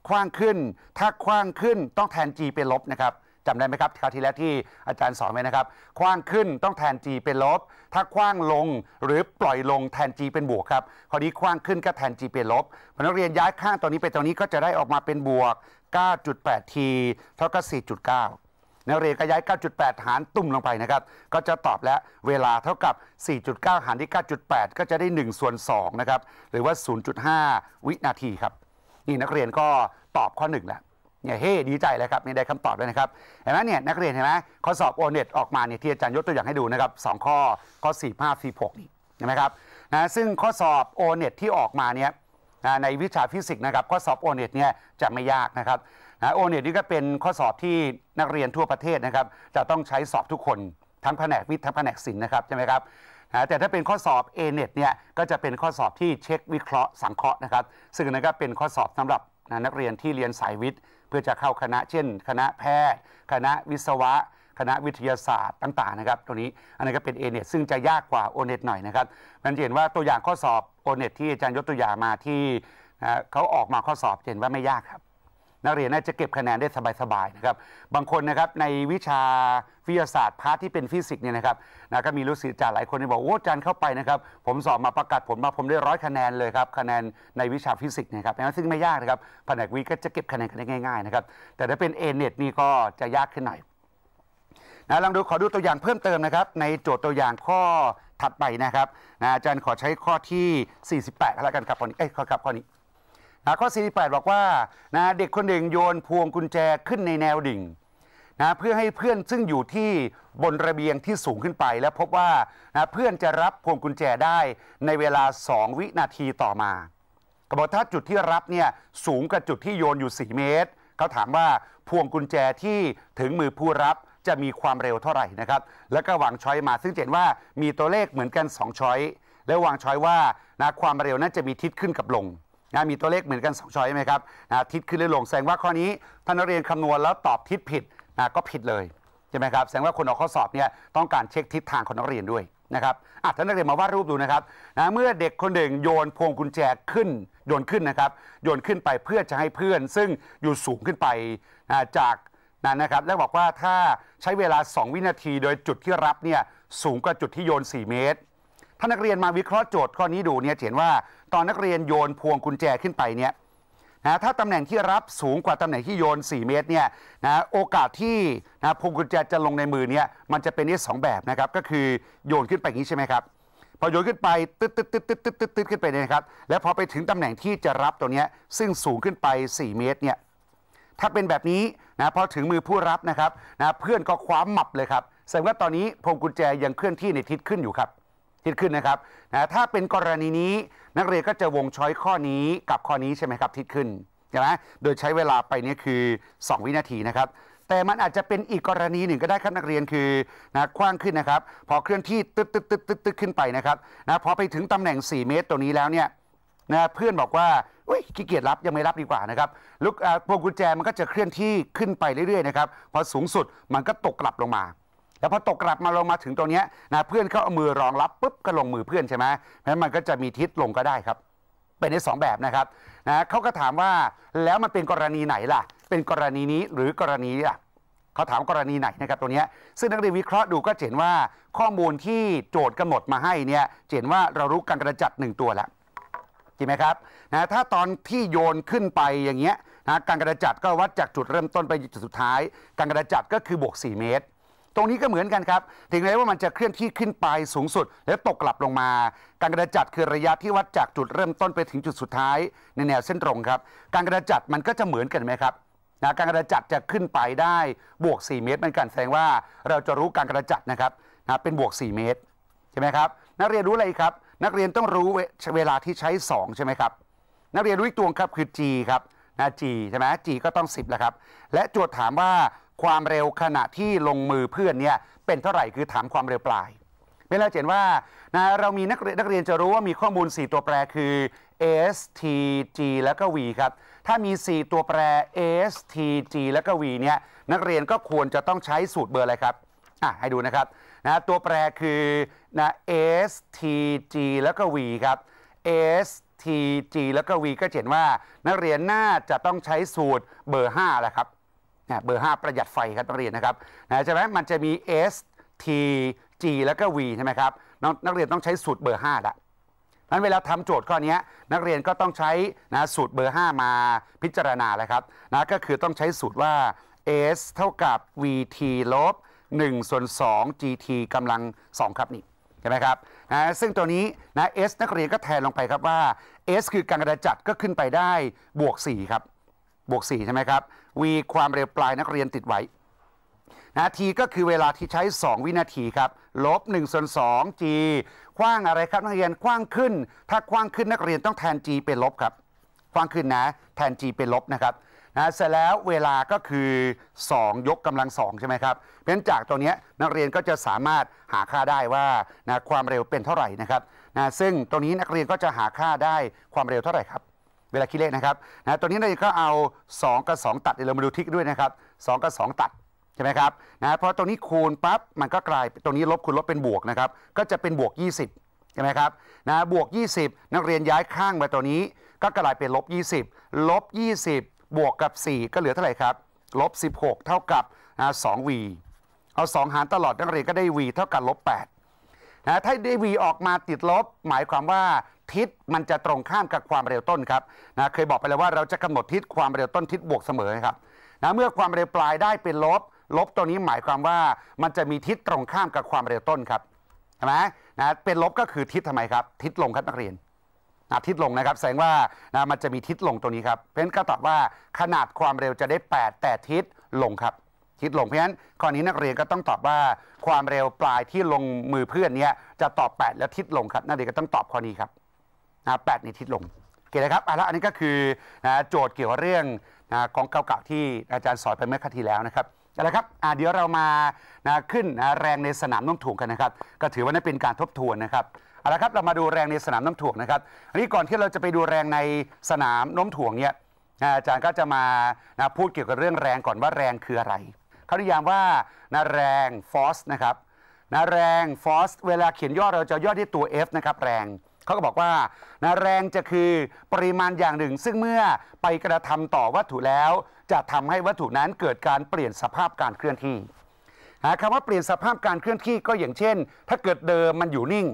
คว้างขึ้น ถ้าคว้างขึ้นต้องแทน g เป็นลบนะครับจำได้ไหมครับคราวที่แล้วที่อาจารย์สอนไว้นะครับคว้างขึ้นต้องแทน g เป็นลบ ถ้าคว้างลงหรือปล่อยลงแทน g เป็นบวกครับคราวนี้คว้างขึ้นก็แทน g เป็นลบพนักเรียนย้ายข้างตัวนี้ไปตัวนี้ก็จะได้ออกมาเป็นบวก 9.8t เท่ากับ 4.9 นักเรียนก็ย้าย 9.8 หารตุ่มลงไปนะครับ ก็จะตอบแล้วเวลาเท่ากับ 4.9 หารที่ 9.8 ก็จะได้ 1 ส่วน2นะครับ หรือว่า 0.5 วินาทีครับ นี่นักเรียนก็ตอบข้อ1แล้วเนี่ยเฮ้ดีใจแล้วครับนีได้คำตอบด้วยนะครับเห็นไหมเนี่ยนักเรียนเห็นไหมข้อสอบโอเน็ตออกมาเนี่ยที่อาจารย์ยกตัวอย่างให้ดูนะครับสองข้อข้อสี่ห้าสี่หกนี่เห็นไหมครับนะซึ่งข้อสอบโอเน็ตที่ออกมาเนี่ยในวิชาฟิสิกส์นะครับข้อสอบโอเน็ตเนี่ยจะไม่ยากนะครับโอเน็ตนี่ก็เป็นข้อสอบที่นักเรียนทั่วประเทศนะครับจะต้องใช้สอบทุกคนทั้งแผนกวิทย์ทั้งแผนกศิลป์นะครับใช่ไหมครับแต่ถ้าเป็นข้อสอบ a n e t เนี่ยก็จะเป็นข้อสอบที่เช็ควิเคราะห์สังเคราะห์นะครับซึ่งนั่นก็เป็นข้อสอบสำหรับนักเรียนที่เรียนสายวิทย์เพื่อจะเข้าคณะเช่น คณะแพทย์ คณะวิศวะ คณะวิทยาศาสตร์ต่าง ๆ นะครับ ตัวนี้อันนี้ก็เป็นเ n e t ซึ่งจะยากกว่า o n e t หน่อยนะครับมันเห็นว่าตัวอย่างข้อสอบ o n e t ที่อาจารย์ยกตัวอย่างมาที่เขาออกมาข้อสอบเห็นว่าไม่ยากครับนักเรียนน่าจะเก็บคะแนนได้สบายๆนะครับ บางคนนะครับในวิชาวิทยาศาสตร์พาร์ทที่เป็นฟิสิกส์เนี่ยนะครับ นะก็มีลูกศิษย์จากหลายคนที่บอกโอ้อาจารย์เข้าไปนะครับผมสอบมาประกาศผลมาผมได้ร้อยคะแนนเลยครับคะแนนในวิชาฟิสิกส์นะครับซึ่งไม่ยากนะครับแผนกวิทย์ก็จะเก็บคะแนนกันได้ง่ายๆนะครับแต่ถ้าเป็นเ n นตนี่ก็จะยากขึ้นหน่อยนะลองดูขอดูตัวอย่างเพิ่มเติมนะครับในโจทย์ตัวอย่างข้อถัดไปนะครับนะอาจารย์ขอใช้ข้อที่ 48แล้วกันครับข้อนี้เอ้ยข้อครับข้อนี้ข้อ 48 บอกว่านะเด็กคนหนึ่งโยนพวงกุญแจขึ้นในแนวดิ่งนะเพื่อให้เพื่อนซึ่งอยู่ที่บนระเบียงที่สูงขึ้นไปและพบว่านะเพื่อนจะรับพวงกุญแจได้ในเวลา 2 วินาทีต่อมาก็บอกถ้าจุดที่รับเนี่ยสูงกว่าจุดที่โยนอยู่ 4 เมตร เขาถามว่าพวงกุญแจที่ถึงมือผู้รับจะมีความเร็วเท่าไหร่นะครับแล้วก็วางช้อยมาซึ่งเห็นว่ามีตัวเลขเหมือนกัน 2 ช้อยและวางช้อยว่านะความเร็วน่าจะมีทิศขึ้นกับลงนะมีตัวเลขเหมือนกัน2ช้อยใช่ไหมครับนะทิศขึ้นหรือลงแสดงว่าข้อนี้ท่านนักเรียนคำนวณแล้วตอบทิศผิดนะก็ผิดเลยใช่ไหมครับแสดงว่าคนออกข้อสอบเนี่ยต้องการเช็คทิศทางของนักเรียนด้วยนะครับอ่ะท่านนักเรียนมาวาดรูปดูนะครับนะเมื่อเด็กคนหนึ่ง โยนพวงกุญแจขึ้น โยนขึ้นนะครับโยนขึ้นไปเพื่อจะให้เพื่อน ซึ่งอยู่สูงขึ้นไปนะจากนั้นนะครับแล้วบอกว่าถ้าใช้เวลา 2 วินาทีโดยจุดที่รับเนี่ยสูงกว่าจุดที่โยน 4 เมตรท่านนักเรียนมาวิเคราะห์โจทย์ข้อนี้ดูเนี่ยเห็นว่าตอนนักเรียนโยนพวงกุญแจขึ้นไปเนี่ยนะถ้าตำแหน่งที่รับสูงกว่าตำแหน่งที่โยน 4 เมตรเนี่ยนะโอกาสที่นะพวงกุญแจจะลงในมือเนี่ยมันจะเป็นไี่สองแบบนะครับก็คือโยนขึ้นไปอย่างนี้ใช่ไหมครับพอโยนขึ้นไปตึ๊ดตึ๊ดตึ๊ดตึ๊ดตึ๊ดตึ๊ดตึ๊ดขึ้นไปเนี่ยครับแล้วพอไปถึงตำแหน่งที่จะรับตัวเนี้ยซึ่งสูงขึ้นไป 4 เมตรเนี่ยถ้าเป็นแบบนี้นะพอถึงมือผู้รับนะครับนะเพื่อนก็คว้าหมับเลยครับแสดงว่าตอนนี้พวงกุญแจยังเคลื่อนที่ในทิศขึ้นอยู่ครับ ทิศขึ้นนะครับนะถ้าเป็นกรณีนี้นักเรียนก็จะวงช้อยข้อนี้กับข้อนี้ใช่ไหมครับ ทิศขึ้นใช่ไหมโดยใช้เวลาไปนี่คือ 2 วินาทีนะครับ แต่มันอาจจะเป็นอีกกรณีหนึ่งก็ได้ครับ นักเรียนคือนะกว้างขึ้นนะครับ พอเคลื่อนที่ตึ๊ดตึ๊ดตึ๊ดตึ๊ดตึ๊ดขึ้นไปนะครับนะพอไปถึงตำแหน่ง 4 เมตรตัวนี้แล้วเนี่ยนะเพื่อนบอกว่าอุ้ยขี้เกียจรับยังไม่รับดีกว่านะครับลูกพวงกุญแจมันก็จะเคลื่อนที่ขึ้นไปเรื่อยๆนะครับพอสูงสุดมันก็ตกกลับลงมาแล้วพอตกกลับมาลงมาถึงตรงนี้นะเพื่อนเขาเอามือรองรับปุ๊บก็ลงมือเพื่อนใช่ไหมเพราะมันก็จะมีทิศลงก็ได้ครับเป็นใน2แบบนะครับนะเขาก็ถามว่าแล้วมันเป็นกรณีไหนล่ะ เป็นกรณีนี้หรือกรณีอ่ะเขาถามกรณีไหนนะครับตัวนี้ซึ่งนักเรียนวิเคราะห์ดูก็เห็นว่าข้อมูลที่โจทย์กำหนดมาให้เนี่ยเห็นว่าเรารู้การกระจัดหนึ่งตัวแล้วจริงไหมครับนะถ้าตอนที่โยนขึ้นไปอย่างเงี้ยนะการกระจัดก็วัดจากจุดเริ่มต้นไปจุดสุดท้าย การกระจัดก็คือบวก4เมตรตรงนี้ก็เหมือนกันครับ ถึงแม้ว่ามันจะเคลื่อนที่ขึ้นไปสูงสุด แล้วตกกลับลงมา การกระจัดคือระยะที่วัดจากจุดเริ่มต้นไปถึงจุดสุดท้าย ในแนวเส้นตรงครับ การกระจัดมันก็จะเหมือนกันไหมครับนะการกระจัดจะขึ้นไปได้บวก 4 เมตร เหมือนกันแสดงว่าเราจะรู้การกระจัดนะครับนะเป็นบวก 4 เมตรใช่ไหมครับ นักเรียนรู้อะไรครับ นักเรียนต้องรู้เวลาที่ใช้ 2 ใช่ไหมครับ นักเรียนรู้อีกตัวครับคือ G ครับนะ G ใช่ไหม G ก็ต้อง 10แล้วครับ และโจทย์ถามว่าความเร็วขณะที่ลงมือเพื่อนเนี่ยเป็นเท่าไหร่คือถามความเร็วปลายเป็นเราเห็นว่านะเรามีนักนักเรียนจะรู้ว่ามีข้อมูล 4 ตัวแปรคือ S T G แล้วก็ V ครับ ถ้ามี 4 ตัวแปร S T G แล้วก็ V เนี่ยนักเรียนก็ควรจะต้องใช้สูตรเบอร์อะไรครับอ่ะให้ดูนะครับนะตัวแปรคือนะ S T G แล้วก็ V ครับ S T G แล้วก็ V ก็เห็นว่านักเรียนน่าจะต้องใช้สูตรเบอร์5แหละครับนะเบอร์ 5 ประหยัดไฟครับนักเรียนนะครับ นะใช่ไหมมันจะมี S T G แล้วก็ V ใช่ไหมครับนนักเรียนต้องใช้สูตรเบอร์5ละนั้นเวลาทำโจทย์ข้อนี้นักเรียนก็ต้องใช้นะสูตรเบอร์ 5 มาพิจารณาเลยครับ นะ ก็คือต้องใช้สูตรว่า S เท่ากับ VT ลบ 1 ส่วน 2 GT กำลัง 2 ครับนี่ ใช่ไหมครับ นะ ซึ่งตัวนี้นะ S นักเรียนก็แทนลงไปครับว่า S คือการกระจัดก็ขึ้นไปได้บวก 4 ครับ บวก4ใช่ไหมครับวีความเร็วปลายนักเรียนติดไว้นะทีก็คือเวลาที่ใช้ 2 วินาทีครับลบ1ส่วน2 g กว้างอะไรครับนักเรียนกว้างขึ้น ถ้ากว้างขึ้นนักเรียนต้องแทน g เป็นลบครับกว้างขึ้นนะแทน g เป็นลบนะครับ นะเสร็จแล้วเวลา ก็คือ 2 ยกกำลัง2ใช่ไหมครับเพราะ้นจากตรงนี้นักเรียนก็จะสามารถหาค่าได้ว่านะความเร็วเป็นเท่าไหร่นะครับ นะซึ่งตรงนี้นักเรียนก็จะหาค่าได้ความเร็วเท่าไหร่ครับเวลาคิดเลขนะครับนะตัวนี้เราก็เอา 2 กับ 2 ตัดเดี๋ยวเรามาดูทิกด้วยนะครับ2กับ2ตัดใช่ไหมครับนะเพราะตรงนี้คูณปั๊บมันก็กลายตรงนี้ลบคูณลบเป็นบวกนะครับก็จะเป็นบวก20ใช่ไหมครับนะบวก20นักเรียนย้ายข้างมาตัวนี้ก็กลายเป็นลบ20ลบ20บวกกับ 4 ก็เหลือเท่าไหร่ครับลบ16เท่ากับนะ2 v เอา2หารตลอดนักเรียนก็ได้ v เท่ากับลบ8นะถ้าได้ v ออกมาติดลบหมายความว่าทิศมันจะตรงข้ามกับความเร็วต้นครับนะเคยบอกไปแล้วว่าเราจะกำหนดทิศความเร็วต้นทิศบวกเสมอครับนะเมื่อความเร็วปลายได้เป็นลบ ลบตัวนี้หมายความว่า มันจะมีทิศตรงข้ามกับความเร็วต้นครับใช่ไหมนะเป็นลบก็คือทิศทำไมครับ ทิศลงครับนักเรียนนะทิศลงนะครับ แสดงว่านะมันจะมีทิศลงตัวนี้ครับเพราะฉะนั้นก็ตอบว่าขนาดความเร็วจะได้8แต่ทิศลงครับ ทิศลงเพราะฉะนั้นข้อนี้นักเรียนก็ต้องตอบว่า ความเร็วปลายที่ลงมือเพื่อนเนี้ยจะตอบ8และทิศลงครับนักเรียนก็ต้องตอบข้อนี้ครับนะแปดในทิศลมโอเคนะครับอ่ะแล้วอันนี้ก็คือนะโจทย์เกี่ยวกับเรื่องนะของเก่าๆที่อาจารย์สอนไปเมื่อครที่แล้วนะครับเอาละครับเดี๋ยวเรามานะขึ้นนะแรงในสนามน้ำถ่วงกันนะครับ ก็ถือว่านั่นเป็นการทบทวนนะครับ เอาละครับ เรามาดูแรงในสนามน้ำถ่วงนะครับ อันนี้ก่อนที่เราจะไปดูแรงในสนามน้ำถ่วงเนี่ยอาจารย์ก็จะมานะพูดเกี่ยวกับเรื่องแรงก่อนว่าแรงคืออะไร เขานิยามว่านะแรงฟอสนะครับนะแรงฟอสเวลาเขียนย่อเราจะย่อที่ตัว F นะครับแรงเขาก็บอกว่านะแรงจะคือปริมาณอย่างหนึ่ง ซึ่งเมื่อไปกระทำต่อวัตถุแล้ว จะทำให้วัตถุนั้นเกิดการเปลี่ยนสภาพการเคลื่อนที่คำว่าเปลี่ยนสภาพการเคลื่อนที่ก็อย่างเช่น ถ้าเกิดเดิมมันอยู่นิ่ง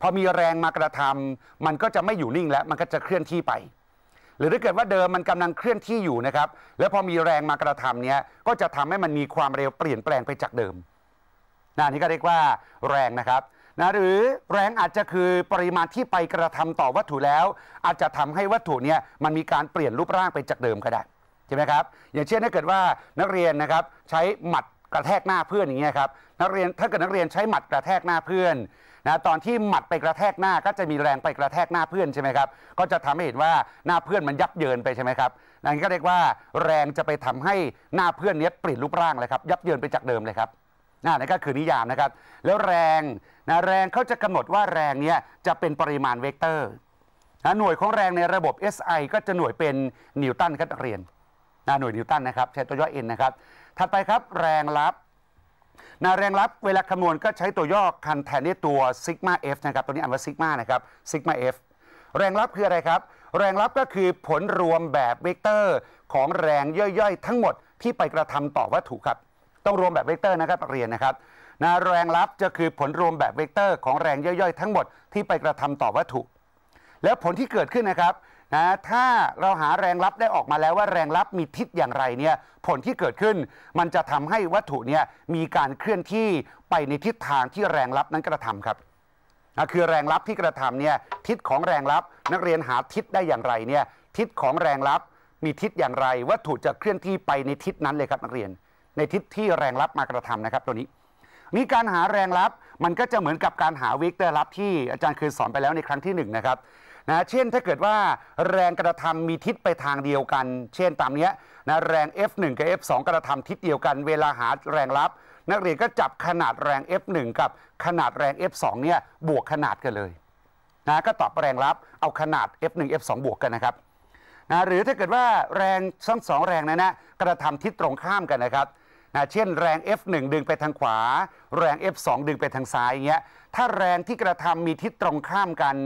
พอมีแรงมากระทำมันก็จะไม่อยู่นิ่งแล้วมันก็จะเคลื่อนที่ไป หรือถ้าเกิดว่าเดิมมันกำลังเคลื่อนที่อยู่นะครับ แล้วพอมีแรงมากระทำเนี้ยก็จะทำให้มันมีความเร็วเปลี่ยนแปลงไปจากเดิมนนนี่ก็เรียกว่า แรงนะครับนะหรือแรงอาจจะคือปริมาณที่ไปกระทำต่อวัตถุแล้ว อาจจะทำให้วัตถุเนี่ยมันมีการเปลี่ยนรูปร่างไปจากเดิมก็ได้ใช่ไหมครับอย่างเช่นถ้าเกิดว่านักเรียนนะครับใช้หมัดกระแทกหน้าเพื่อนอย่างเงี้ยครับนักเรียนถ้าเกิดนักเรียนใช้หมัดกระแทกหน้าเพื่อนนะตอนที่หมัดไปกระแทกหน้าก็จะมีแรงไปกระแทกหน้าเพื่อนใช่ไหมครับก็จะทำให้เห็นว่าหน้าเพื่อนมันยับเยินไปใช่ไหมครับนั่นก็เรียกว่า แรงจะไปทำให้หน้าเพื่อนเนี้ยเปลี่ยนรูปร่างเลยครับ ยับเยินไปจากเดิมเลยครับนั่นก็คือนิยามนะครับแล้วแรงนะแรงเขาจะกำหนดว่าแรงเนี้ยจะเป็นปริมาณเวกเตอร์นะหน่วยของแรงในระบบ SI ก็จะหน่วยเป็นนิวตันครับเรียนนะหน่วยนิวตันนะครับ ใช้ตัวย่อ n นะครับถัดไปครับแรงลับนะแรงลับเวลาคำนวณก็ใช้ตัวย่อคันแทนที่ตัวซิกมา f นะครับตัวนี้อ่านว่าซิกมานะครับซิกมา f แรงลับคืออะไรครับ แรงลับก็คือผลรวมแบบเวกเตอร์ของแรงย่อยๆ ทั้งหมดที่ไปกระทำต่อวัตถุครับ ต้องรวมแบบเวกเตอร์นะครับเรียนนะครับนะแรงลับจะคือผลรวมแบบเวกเตอร์ของแรงย่อยๆ ทั้งหมดที่ไปกระทำต่อวัตถุ แล้วผลที่เกิดขึ้นนะครับนะถ้าเราหาแรงลับได้ออกมาแล้วว่าแรงลับมีทิศอย่างไรเนี่ย ผลที่เกิดขึ้น มันจะทำให้วัตถุเนี่ยมีการเคลื่อนที่ไปในทิศทางที่แรงลับนั้นกระทำครับนะคือแรงลับที่กระทำเนี่ยทิศของแรงลับนักเรียนหาทิศได้อย่างไรเนี่ยทิศของแรงลับมีทิศอย่างไร วัตถุจะเคลื่อนที่ไปในทิศนั้นเลยครับนักเรียน ในทิศที่แรงลับมากระทำนะครับตัวนี้มีการหาแรงรับมันก็จะเหมือนกับการหาเวกเตอร์รับที่อาจารย์เคยสอนไปแล้วในครั้งที่1นนะครับนะเช่นถ้าเกิดว่าแรงกระทำมีทิศไปทางเดียวกัน เช่นตามนี้นะแรง F1 กับ F2 กระทำทิศเดียวกัน เวลาหาแรงรับนักเรียนก็จับขนาดแรง F1 กับขนาดแรง F2 เนี่ยบวกขนาดกันเลยนะก็ตอบแรงรับเอาขนาด F1 F2 บวกกันนะครับนะหรือถ้าเกิดว่าแรงทั้งสองแรงนั้นนะกระทำทิศตรงข้ามกันนะครับนะเช่นแรง F1 ดึงไปทางขวา แรง F2 ดึงไปทางซ้ายอย่างเงี้ย ถ้าแรงที่กระทำมีทิศตรงข้ามกัน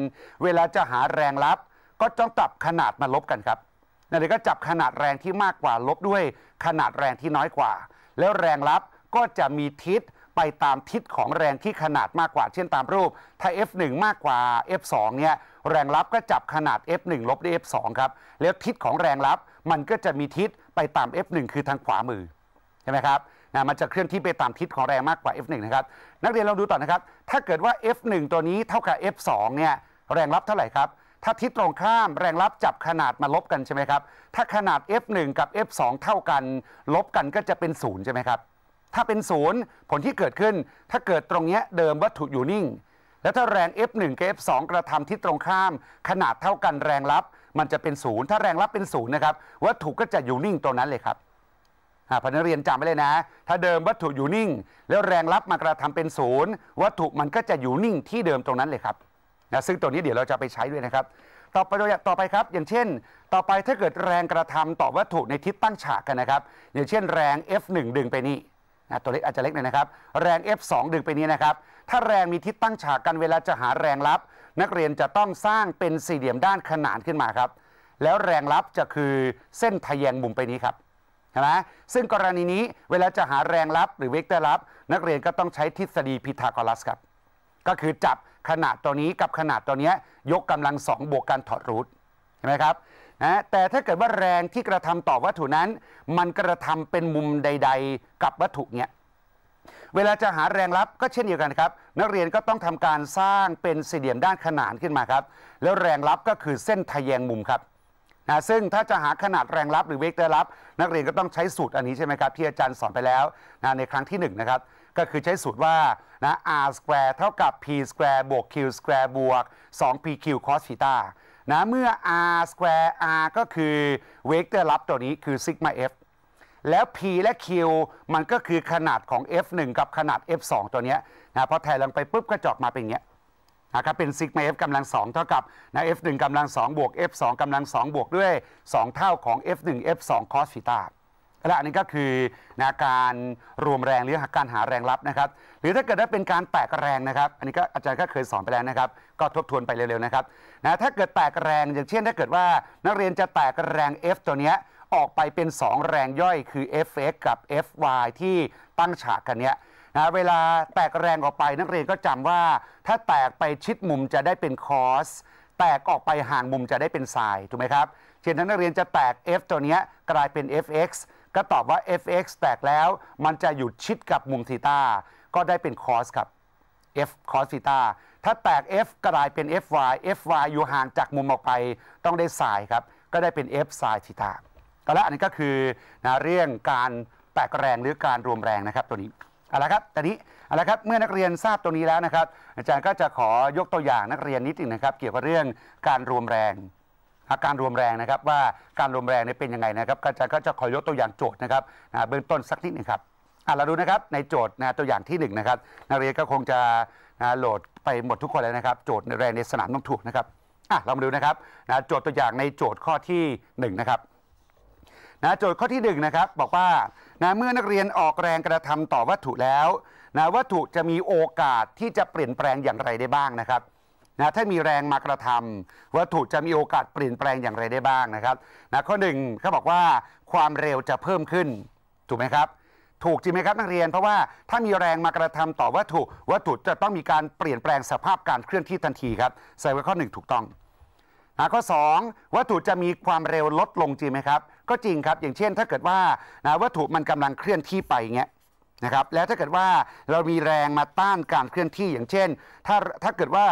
เวลาจะหาแรงลับก็ต้องจับขนาดมาลบกันครับนั่นเลยก็จับขนาดแรงที่มากกว่าลบด้วย ขนาดแรงที่น้อยกว่า แล้วแรงลับก็จะมีทิศไปตามทิศของแรงที่ขนาดมากกว่า เช่นตามรูป ถ้า F1 มากกว่า F2 เนี่ย แรงลับก็จับขนาด F1 ลบด้วย F2 ครับ แล้วทิศของแรงลับมันก็จะมีทิศไปตาม F1 คือทางขวามือช่ไหมครับนะมันจะเคลื่อนที่ไปตามทิศของแรงมากกว่า F1 นะครับ นักเรียนลองดูต่อนะครับ ถ้าเกิดว่า F1 ตัวนี้เท่ากับ F2 เนี่ย แรงรับเท่าไหร่ครับ ถ้าทิศตรงข้าม แรงรับจับขนาดมาลบกันใช่ไหมครับ ถ้าขนาด F1 กับ F2 เท่ากัน ลบกันก็จะเป็นศูนย์ใช่ไหมครับ ถ้าเป็นศูนย์ผลที่เกิดขึ้น ถ้าเกิดตรงนี้เดิมวัตถุอยู่นิ่ง แล้วถ้าแรง F1 กับ F2 กระทำทิศตรงข้าม ขนาดเท่ากันแรงรับ มันจะเป็นศูนย์ ถ้าแรงรับเป็นศูนย์นะครับ วัตถุก็จะอยู่นิ่งตรงนั้นเลยครับพันนักเรียนจำไว้เลยนะ ถ้าเดิมวัตถุอยู่นิ่งแล้วแรงรับมากระทำเป็นศูนย์วัตถุมันก็จะอยู่นิ่งที่เดิมตรงนั้นเลยครับนะซึ่งตัวนี้เดี๋ยวเราจะไปใช้ด้วยนะครับ ต่อไปต่อไปครับ อย่างเช่น ต่อไปถ้าเกิดแรงกระทำต่อวัตถุในทิศตั้งฉากกันนะครับ อย่างเช่น แรง F1 ดึงไปนี่นะตัวเล็กอาจจะเล็กหน่อยนะครับ แรง F2 ดึงไปนี้นะครับถ้าแรงมีทิศตั้งฉากกันเวลาจะหาแรงรับนักเรียนจะต้องสร้างเป็นสี่เหลี่ยมด้านขนานขึ้นมาครับแล้วแรงรับจะคือเส้นทะแยงมุมไปนี้ครับใช่ไหมซึ่งกรณีนี้เวลาจะหาแรงลับหรือเวกเตอร์ลับนักเรียนก็ต้องใช้ทฤษฎีพีทาโกรัสครับ ก็คือจับขนาดตัวนี้กับขนาดตัวนี้ยกกำลังสองบวกกันถอดรูทใช่ไหมครับนะแต่ถ้าเกิดว่าแรงที่กระทำต่อวัตถุนั้น มันกระทำเป็นมุมใดๆกับวัตถุเนี้ย เวลาจะหาแรงลับก็เช่นเดียวกันครับนักเรียนก็ต้องทำการสร้างเป็นสี่เหลี่ยมด้านขนานขึ้นมาครับแล้วแรงลับก็คือเส้นทะแยงมุมครับนะซึ่งถ้าจะหาขนาดแรงรับหรือเวกเตอร์รับ นักเรียนก็ต้องใช้สูตรอันนี้ใช่ไหมครับ ที่อาจารย์สอนไปแล้วนะในครั้งที่1นนะครับ ก็คือใช้สูตรว่านะ r square เท่ากับ p square บวก q square บวก 2pq cos theta นะเมื่อ r square r ก็คือเวกเตอร์รับตัวนี้คือ sigma f แล้ว p และ q มันก็คือขนาดของ f1 กับขนาด f2 ตัวนี้นะพอแทนลงไปปุ๊บก็จอกมาเป็นอย่างเงี้ยนะครับเป็นซิกมา f กำลังสองเท่ากับนะ f 1กำลังสองบวก f 2กำลังสองบวกด้วย 2 เท่าของ f 1 f 2 cos ฟีตาและอันนี้ก็คือนะการรวมแรงหรือการหาแรงลับนะครับ หรือถ้าเกิดว่าเป็นการแตกแรงนะครับอันนี้ก็อาจารย์ก็เคยสอนไปแล้วนะครับ ก็ทบทวนไปเร็วๆนะครับนะถ้าเกิดแตกแรงอย่างเช่น ถ้าเกิดว่านักเรียนจะแตกแรง f ตัวเนี้ยออกไปเป็น 2 แรงย่อยคือ fx กับ fy ที่ตั้งฉากกันเนี้ยนะเวลาแตกแรงออกไปนักเรียนก็จำว่าถ้าแตกไปชิดมุมจะได้เป็นคอสแตกออกไปห่างมุมจะได้เป็นไซน์ถูกไหมครับเช่นนั้นนักเรียนจะแตก f ตัวนี้กลายเป็น fx ก็ตอบว่า fx แตกแล้วมันจะอยู่ชิดกับมุมทีตาก็ได้เป็นคอสครับ f คอสทีตาถ้าแตก f กลายเป็น fy fy อยู่ห่างจากมุมออกไปต้องได้สายครับก็ได้เป็น f สายทีตาก็แล้วอันนี้ก็คือนะเรื่องการแตกแรงหรือการรวมแรงนะครับตัวนี้เอาละครับ ตอนนี้เอาละครับ เมื่อนักเรียนทราบตรงนี้แล้วนะครับ อาจารย์ก็จะขอยกตัวอย่างนักเรียนนิดหนึ่งนะครับ เกี่ยวกับเรื่องการรวมแรงอาการรวมแรงนะครับว่าการรวมแรงเนี่ยเป็นยังไงนะครับ อาจารย์ก็จะขอยกตัวอย่างโจทย์นะครับเบื้องต้นสักนิดนึงครับเราดูนะครับในโจทย์นะตัวอย่างที่1นนะครับนักเรียนก็คงจะโหลดไปหมดทุกคนแล้วนะครับโจทย์แรงในสนามต้องถูกนะครับอ่ะเรามาดูนะครับโจทย์ตัวอย่างในโจทย์ข้อที่1นะครับโจทย์ข้อที่1นะครับบอกว่านะเมื่อนักเรียนออกแรงกระทำต่อวัตถุแล้วนะวัตถุจะมีโอกาสที่จะเปลี่ยนแปลงอย่างไรได้บ้างนะครับนะถ้ามีแรงมากระทำ วัตถุจะมีโอกาสเปลี่ยนแปลงอย่างไรได้บ้างนะครับนะข้อหนึ่งเขาบอกว่าความเร็วจะเพิ่มขึ้นถูกไหมครับถูกจริงไหมครับนักเรียนเพราะว่าถ้ามีแรงมากระทำต่อวัตถุ วัตถุจะต้องมีการเปลี่ยนแปลงสภาพการเคลื่อนที่ทันทีครับ ใส่ไว้ข้อ 1 ถูกต้องนะข้อ2วัตถุจะมีความเร็วลดลงจริงไหมครับก็จริงครับ อย่างเช่นถ้าเกิดว่านะวัตถุมันกำลังเคลื่อนที่ไปเงี้ยนะครับแล้วถ้าเกิดว่าเรามีแรงมาต้านการเคลื่อนที่อย่างเช่น ถ้าถ้าเกิดว่า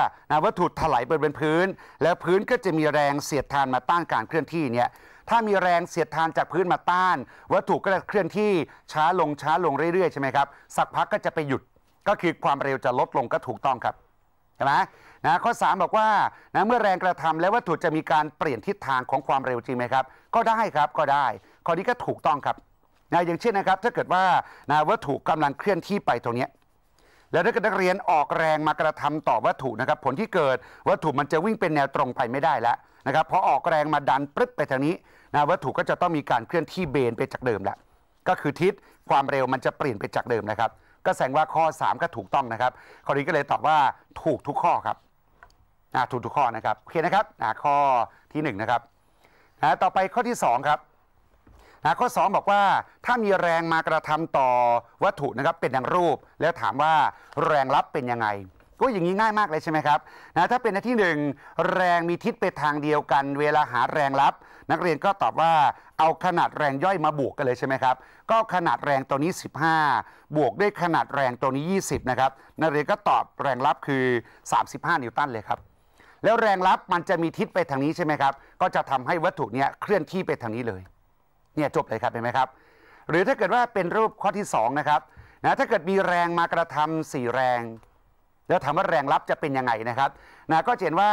วัตถุถลายไปบนพื้น แล้วพื้นก็จะมีแรงเสียดทานมาต้านการเคลื่อนที่เนี่ยถ้ามีแรงเสียดทานจากพื้นมาต้าน วัตถุก็จะเคลื่อนที่ช้าลงช้าลงเรื่อยๆ ใช่ไหมครับ สักพักก็จะไปหยุดก็คือความเร็วจะลดลงก็ถูกต้องครับใช่ไหมนะข้อ 3 บอกว่านะเมื่อแรงกระทำและวัตถุจะมีการเปลี่ยนทิศทางของความเร็วจริงไหมครับก็ได้ครับก็ได้ ข้อนี้ก็ถูกต้องครับนะอย่างเช่นนะครับถ้าเกิดว่านะวัตถุกำลังเคลื่อนที่ไปตรงนี้แล้วถ้าเกิดนักเรียนออกแรงมากระทำต่อวัตถุนะครับ ผลที่เกิดวัตถุมันจะวิ่งเป็นแนวตรงไปไม่ได้แล้วนะครับพอออกแรงมาดันปึ๊บไปทางนี้นะวัตถุก็จะต้องมีการเคลื่อนที่เบนไปจากเดิมแล้วก็คือทิศความเร็วมันจะเปลี่ยนไปจากเดิมนะครับ ก็แสดงว่าข้อ 3 ก็ถูกต้องนะครับ ข้อนี้ก็เลยตอบว่าถูกทุกข้อครับถูกทุกข้อนะครับโอเคนะครับข้อที่ 1 นะครับนะต่อไปข้อที่2ครับนะข้อ 2 บอกว่า ถ้ามีแรงมากระทำต่อวัตถุนะครับเป็นอย่างรูป แล้วถามว่าแรงลับเป็นยังไง ก็อย่างนี้ง่ายมากเลยใช่ไหมครับนะถ้าเป็นในที่ 1 แรงมีทิศไปทางเดียวกัน เวลาหาแรงลับนักเรียนก็ตอบว่าเอาขนาดแรงย่อยมาบวกกันเลยใช่ไหมครับก็ขนาดแรงตัวนี้ 15 บวกด้วยขนาดแรงตัวนี้ 20นะครับนักเรียนก็ตอบแรงลับคือ 35 นิวตันเลยครับแล้วแรงลับมันจะมีทิศไปทางนี้ใช่ไหมครับก็จะทำให้วัตถุนี้เคลื่อนที่ไปทางนี้เลย เนี่ยจบเลยครับเห็นไหมครับ หรือถ้าเกิดว่าเป็นรูปข้อที่ 2 นะครับ นะถ้าเกิดมีแรงมากระทำ 4 แรง แล้วถามว่าแรงรับจะเป็นยังไงนะครับ นะก็เห็นว่า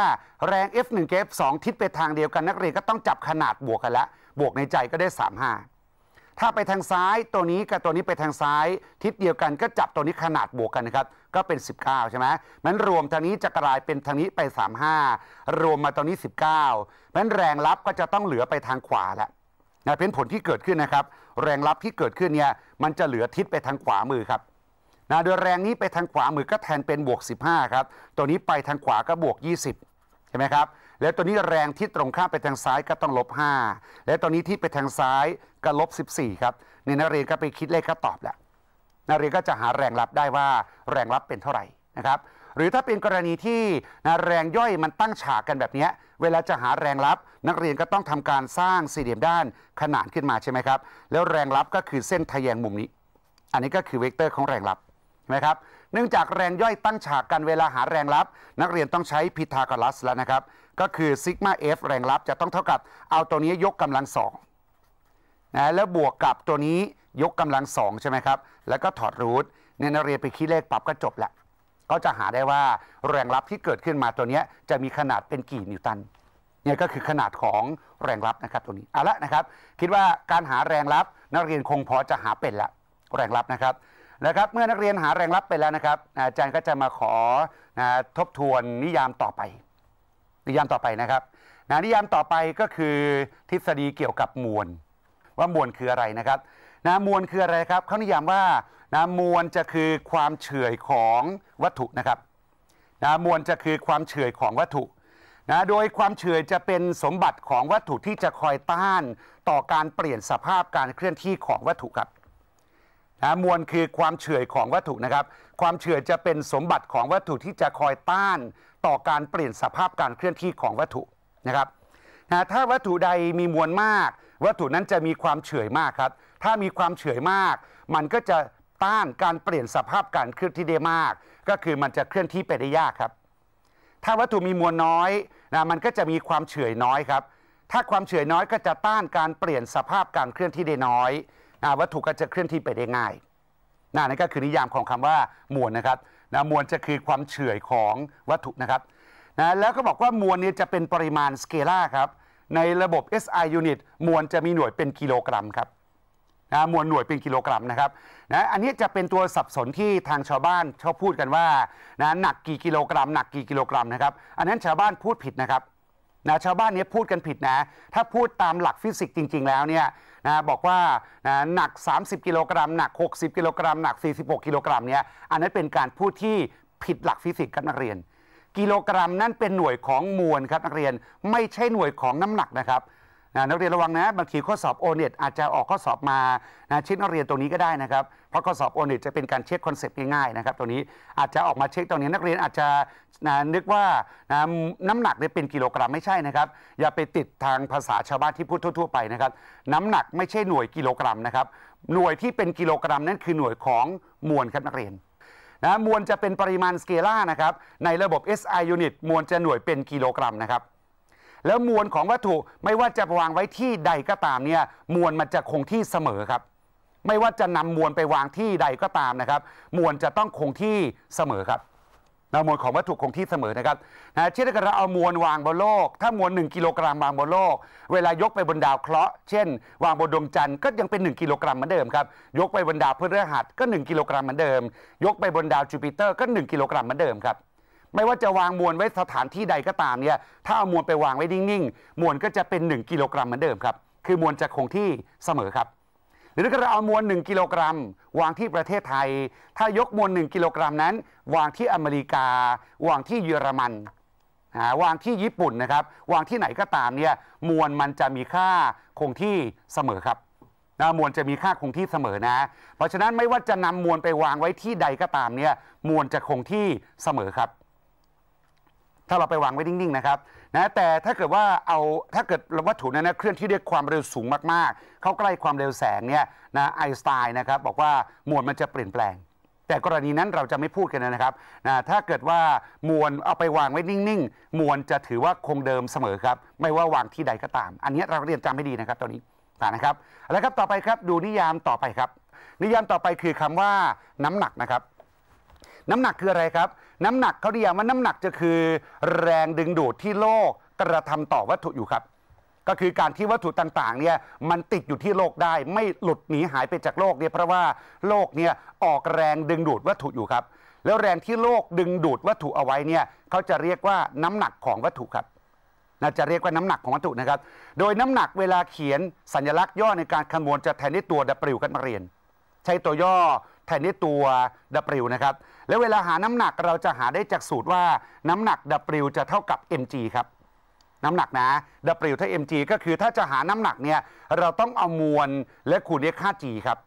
แรง F1 กับ F2 ทิศไปทางเดียวกันนักเรียนก็ต้องจับขนาดบวกกันละ บวกในใจก็ได้ 35ถ้าไปทางซ้ายตัวนี้กับตัวนี้ไปทางซ้าย ทิศเดียวกันก็จับตัวนี้ขนาดบวกกันนะครับ ก็เป็น19ใช่ไหมมันรวมทางนี้จะกลายเป็นทางนี้ไป35รวมมาตัวนี้ 19มันแรงรับก็จะต้องเหลือไปทางขวาแล้วนะเป็นผลที่เกิดขึ้นนะครับ แรงรับที่เกิดขึ้นเนี่ยมันจะเหลือทิศไปทางขวามือครับนะโดยแรงนี้ไปทางขวามือก็แทนเป็นบวก 15 ครับ ตัวนี้ไปทางขวาก็บวก 20 ใช่ไหมครับแล้วตอนนี้แรงที่ตรงข้ามไปทางซ้ายก็ต้องลบ 5 และตอนนี้ที่ไปทางซ้ายก็ลบ 14 ครับนี่นักเรียนก็ไปคิดเลขก็ตอบแหละนักเรียนก็จะหาแรงรับได้ว่าแรงรับเป็นเท่าไหร่นะครับ หรือถ้าเป็นกรณีที่นะแรงย่อยมันตั้งฉากกันแบบนี้ เวลาจะหาแรงรับ นักเรียนก็ต้องทำการสร้างสี่เหลี่ยมด้านขนานขึ้นมาใช่ไหมครับ แล้วแรงรับก็คือเส้นทะแยงมุมนี้ อันนี้ก็คือเวกเตอร์ของแรงรับ นะครับ เนื่องจากแรงย่อยตั้งฉากกันเวลาหาแรงรับ นักเรียนต้องใช้พีทากรัสแล้วนะครับก็คือซิกมาฟแรงลับจะต้องเท่ากับเอาตัวนี้ยกกำลังสองนะแล้วบวกกับตัวนี้ยกกำลังสองใช่ไหมครับแล้วก็ถอดรูทเนี่ยนักเรียนไปคิดเลขปรับก็จบละก็จะหาได้ว่าแรงลับที่เกิดขึ้นมาตัวนี้จะมีขนาดเป็นกี่นิวตันเนี่ยก็คือขนาดของแรงลับนะครับตัวนี้เอาละนะครับคิดว่าการหาแรงลับนักเรียนคงพอจะหาเป็นละแรงลับนะครับนะครับ เมื่อนักเรียนหาแรงลับไปแล้วนะครับ อาจารย์ก็จะมาขอทบทวนนิยามต่อไปนิยามต่อไปนะครับนะนิยามต่อไปก็คือ ทฤษฎีเกี่ยวกับมวล ว่ามวลคืออะไรนะครับนะมวลคืออะไรครับเขานิยามว่านะมวลจะคือความเฉื่อยของวัตถุนะครับนะมวลจะคือความเฉื่อยของวัตถุนะโดยความเฉื่อยจะเป็นสมบัติของวัตถุที่จะคอยต้านต่อการเปลี่ยนสภาพการเคลื่อนที่ของวัตถุครับนะมวลคือความเฉื่อยของวัตถุนะครับความเฉื่อยจะเป็นสมบัติของวัตถุที่จะคอยต้านต่อการเปลี่ยนสภาพการเคลื่อนที่ของวัตถุนะครับถ้าวัตถุใดมีมวลมาก วัตถุนั้นจะมีความเฉื่อยมากครับ ถ้ามีความเฉื่อยมาก มันก็จะต้านการเปลี่ยนสภาพการเคลื่อนที่ได้มาก ก็คือมันจะเคลื่อนที่ไปได้ยากครับ ถ้าวัตถุมีมวลน้อยนะมันก็จะมีความเฉื่อยน้อยครับ ถ้าความเฉื่อยน้อยก็จะต้านการเปลี่ยนสภาพการเคลื่อนที่ได้น้อยวัตถุก็จะเคลื่อนที่ไปได้ง่ายนั่นก็คือนิยามของคำว่ามวลนะครับนะมวลจะคือความเฉื่อยของวัตถุนะครับนะแล้วก็บอกว่ามวลนี้จะเป็นปริมาณสเกล่าครับ ในระบบ SI unit มวลจะมีหน่วยเป็นกิโลกรัมครับนะมวลหน่วยเป็นกิโลกรัมนะครับนะอันนี้จะเป็นตัวสับสนที่ทางชาวบ้านชอบพูดกันว่านะหนักกี่กิโลกรัม หนักกี่กิโลกรัมนะครับ อันนั้นชาวบ้านพูดผิดนะครับนะชาวบ้านนี้พูดกันผิดนะ ถ้าพูดตามหลักฟิสิกส์จริง ๆแล้วเนี่ยนะบอกว่านะหนัก 30 กิโลกรัมหนัก 60 กิโลกรัม หนัก 46 กิโลกรัมเนี่ยอันนั้นเป็นการพูดที่ผิดหลักฟิสิกส์ครับนักเรียน กิโลกรัมนั่นเป็นหน่วยของมวลครับนักเรียนไม่ใช่หน่วยของน้ำหนักนะครับนักเรียนระวังนะ บางทีข้อสอบโอเน็ตอาจจะออกข้อสอบมานะเช็คนักเรียนตรงนี้ก็ได้นะครับเพราะข้อสอบโอเน็ตจะเป็นการเช็คคอนเซ็ปต์ง่ายๆนะครับตรงนี้อาจจะออกมาเช็คตรงนี้นักเรียนอาจจะนึกว่านะน้ำหนักเนี่ยเป็นกิโลกรัมไม่ใช่นะครับอย่าไปติดทางภาษาชาวบ้านที่พูดทั่วๆไปนะครับน้ำหนักไม่ใช่หน่วยกิโลกรัมนะครับหน่วยที่เป็นกิโลกรัมนั้นคือหน่วยของมวลครับนักเรียนนะมวลจะเป็นปริมาณสเกล่านะครับในระบบ SI unit มวลจะหน่วยเป็นกิโลกรัมนะครับแล้วมวลของวัตถุไม่ว่าจะวางไว้ที่ใดก็ตามเนี่ยมวลมันจะคงที่เสมอครับ ไม่ว่าจะนำมวลไปวางที่ใดก็ตามนะครับมวลจะต้องคงที่เสมอครับนะมวลของวัตถุคงที่เสมอนะครับนะเช่นถ้าเราเอามวลวางบนโลก ถ้ามวล1กิโลกรัมวางบนโลกเวลายกไปบนดาวเคราะห์เช่น วางบนดวงจันทร์ก็ยังเป็น 1 กิโลกรัมเหมือนเดิมครับยกไปบนดาวพฤหัสก็ 1 กิโลกรัมเหมือนเดิม ยกไปบนดาวจูปิเตอร์ก็ 1 กิโลกรัมเหมือนเดิมครับไม่ว่าจะวางมวลไว้สถานที่ใดก็ตามเนี่ย ถ้าเอามวลไปวางไว้นิ่ง ๆ มวลก็จะเป็น 1 กิโลกรัมเหมือนเดิมครับ คือมวลจะคงที่เสมอครับ หรือถ้าเราเอามวล1กิโลกรัมวางที่ประเทศไทย ถ้ายกมวล1กิโลกรัมนั้นวางที่อเมริกา วางที่เยอรมัน วางที่ญี่ปุ่นนะครับ วางที่ไหนก็ตามเนี่ยมวลมันจะมีค่าคงที่เสมอครับนะมวลจะมีค่าคงที่เสมอนะ เพราะฉะนั้นไม่ว่าจะนำมวลไปวางไว้ที่ใดก็ตามเนี่ยมวลจะคงที่เสมอครับถ้าเราไปวางไว้นิ่งๆนะครับ นะ แต่ถ้าเกิดว่าเอา ถ้าเกิดวัตถุนั้นนะเคลื่อนที่ด้วยความเร็วสูงมากๆ เข้าใกล้ความเร็วแสงเนี่ยนะไอสไตน์นะครับบอกว่ามวลมันจะเปลี่ยนแปลง แต่กรณีนั้นเราจะไม่พูดกันนะครับ นะ ถ้าเกิดว่ามวลเอาไปวางไว้นิ่งๆ มวลจะถือว่าคงเดิมเสมอครับ ไม่ว่า วางที่ใดก็ตาม อันนี้เราเรียนจำให้ดีนะครับตอนนี้นะครับ แล้วครับต่อไปครับดูนิยามต่อไปครับ นิยามต่อไปคือคำว่า น้ำหนักนะครับน้ำหนักคืออะไรครับ น้ำหนักเขาเรียกว่า น้ำหนักจะคือ แรงดึงดูดที่โลกกระทำต่อวัตถุอยู่ครับ ก็คือการที่วัตถุต่างๆเนี่ยมันติดอยู่ที่โลกได้ไม่หลุดหนีหายไปจากโลกเนี่ยเพราะว่าโลกเนี่ยออกแรงดึงดูดวัตถุอยู่ครับ แล้วแรงที่โลกดึงดูดวัตถุเอาไว้เนี่ยเขาจะเรียกว่าน้ำหนักของวัตถุครับ น่าจะเรียกว่าน้ำหนักของวัตถุนะครับ โดยน้ำหนักเวลาเขียนสัญลักษณ์ย่อในการคำนวณจะแทนที่ตัวดับเบิลกันมาเรียน ใช้ตัวย่อแทนที่ตัวดับเบิลนะครับแล้วเวลาหาน้ำหนักเราจะหาได้จากสูตรว่าน้ำหนัก W จะเท่ากับ mg ครับน้ำหนักนะ W ถ้า mg ก็คือถ้าจะหาน้ำหนักเนี่ยเราต้องเอามวลและคูณด้วยค่า g ครับ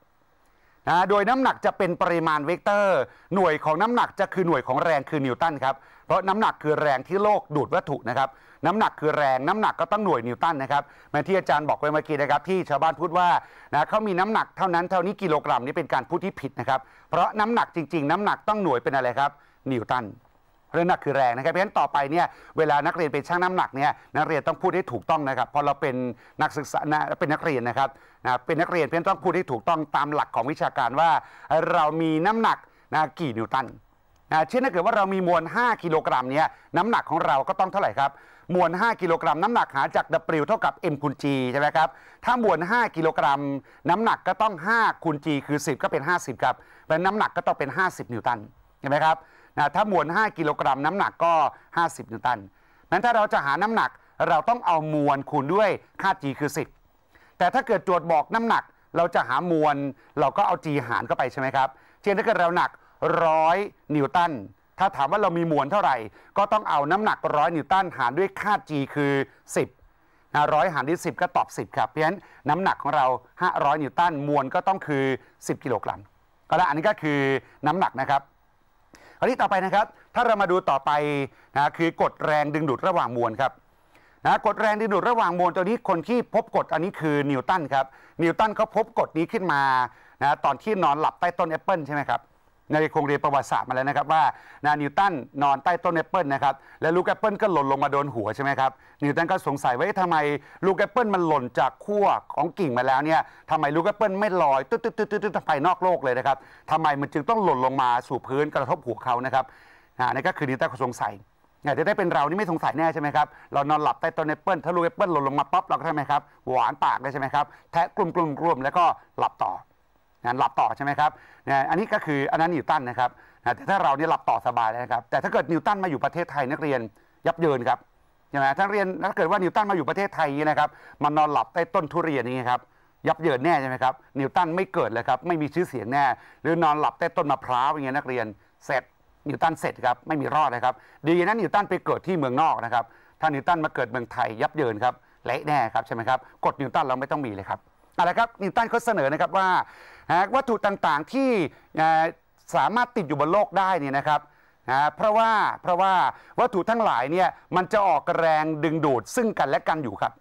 นะโดยน้ำหนักจะเป็นปริมาณเวกเตอร์หน่วยของน้ำหนักจะคือหน่วยของแรงคือนิวตันครับเพราะน้ำหนักคือแรงที่โลกดูดวัตถุนะครับน้ำหนักคือแรง น้ำหนักก็ต้องหน่วยนิวตันนะครับ แมอที่อาจารย์บอกไว้เมื่อกี้นะครับที่ชาวบ้านพูดว่านะเขามีน้ำหนักเท่านั้นเท่านี้กิโลกรัมนี่เป็นการพูดที่ผิดนะครับ เพราะน้ำหนักจริงๆ น้ำหนักต้องหน่วยเป็นอะไรครับนิวตันเรื่องหนักคือแรงนะครับเพราะฉะนั้นต่อไปเนี่ยเวลานักเรียนเป็นช่างน้ำหนักเนี่ยนักเรียนต้องพูดให้ถูกต้องนะครับพอเราเป็นนักศึกษาเป็นนักเรียนนะครับนะเป็นนักเรียนเพื่อนต้องพูดให้ถูกต้องตามหลักของวิชาการว่า เรามีน้ำหนักนะกี่นิวตันนะเช่นถ้าเกิดว่าเรามีมวล5กิโลกรัมเนี่ยน้ำหนักของเราก็ต้องเท่าไหร่ครับมวล 5 กิโลกรัมน้ำหนักหาจาก W เท่ากับ M คูณ G ใช่ไหมครับ ถ้ามวล 5 กิโลกรัม น้ำหนักก็ต้อง 5 คูณ G คือ 10 ก็เป็น 50 ครับแล้วน้ำหนักก็ต้องเป็น 50 นิวตันใช่ไหมครับนะถ้ามวล 5 กิโลกรัม น้ำหนักก็ 50 นิวตันนั้นถ้าเราจะหาน้ำหนัก เราต้องเอามวลคูณด้วยค่า G คือ 10 แต่ถ้าเกิดโจทย์บอกน้ำหนัก เราจะหามวล เราก็เอา G หารเข้าไปใช่ไหมครับ เช่นถ้าเกิดเราหนัก 100 นิวตันถ้าถามว่าเรามีมวลเท่าไหร่ ก็ต้องเอาน้ำหนักร้อยนิวตันหารด้วยค่า g คือ 10นะร้อยหารด้วย 10 ก็ตอบ 10 ครับ เพราะฉะนั้นน้ำหนักของเรา 500 นิวตันมวลก็ต้องคือ 10กิโลกรัมก็แล้วอันนี้ก็คือน้ำหนักนะครับคราวนี้ต่อไปนะครับถ้าเรามาดูต่อไปนะคือกดแรงดึงดูดระหว่างมวลครับนะกดแรงดึงดูดระหว่างมวลตัวนี้คนที่พบกฎอันนี้คือนิวตันครับนิวตันเขาพบกฎนี้ขึ้นมานะตอนที่นอนหลับใต้ต้นแอปเปิลใช่ไหมครับในโครงเรียนประวัติศาสตร์มาแล้วนะครับว่านานิวตันนอนใต้ต้นแอปเปิลนะครับและลูกแอปเปิลก็หล่นลงมาโดนหัวใช่ไหมครับนิวตันก็สงสัยว่าทำไมลูกแอปเปิลมันหล่นจากขั้วของกิ่งมาแล้วเนี่ยทำไมลูกแอปเปิลไม่ลอยตึ๊ดตึ๊ดตึดตดไปนอกโลกเลยนะครับทำไมมันจึงต้องหล่นลงมาสู่พื้นกระทบหัวเขานะครับนี่ก็คือนิวตันสงสัยเนี่ยจะได้เป็นเรานี่ไม่สงสัยแน่ใช่ไหมครับเรานอนหลับใต้ต้นแอปเปิลถ้าลูกแอปเปิลหล่นลงมาปั๊บเราก็ทำไมครับหวานปากเลยใช่ไหมครับแทะกลุ่มๆแล้วก็หลับต่อนะหลับต่อใช่ไหมครับนะอันนี้ก็คืออันนั้นนิวตันนะครับนะแต่ถ้าเราเนี่ยหลับต่อสบายเลยนะครับ แต่ถ้าเกิดนิวตันมาอยู่ประเทศไทยนักเรียนยับเยินครับใช่ไหมถ้าเรียนถ้าเกิดว่านิวตันมาอยู่ประเทศไทยนะครับมันนอนหลับใต้ต้นทุเรียนนี้ครับยับเยินแน่ใช่ไหมครับนิวตันไม่เกิดเลยครับไม่มีชื่อเสียงแน่หรือนอนหลับใต้ต้นมะพร้าวอย่างเงี้ยนักเรียนเสร็จนิวตันเสร็จครับไม่มีรอดเลยครับดีนะนิวตันไปเกิดที่เมืองนอกนะครับถ้านิวตันมาเกิดเมืองไทย ยับเยินครับเละแน่ครับใช่ไหมครับกฎนิวตันเราไม่ต้องมีเลยครับอะไรครับนิวตันเขาเสนอนะครับว่าวัตถุต่างๆที่สามารถติดอยู่บนโลกได้นี่นะครับ เพราะว่าเพราะว่าวัตถุทั้งหลายเนี่ยมันจะออกแรงดึงดูดซึ่งกันและกันอยู่ครับ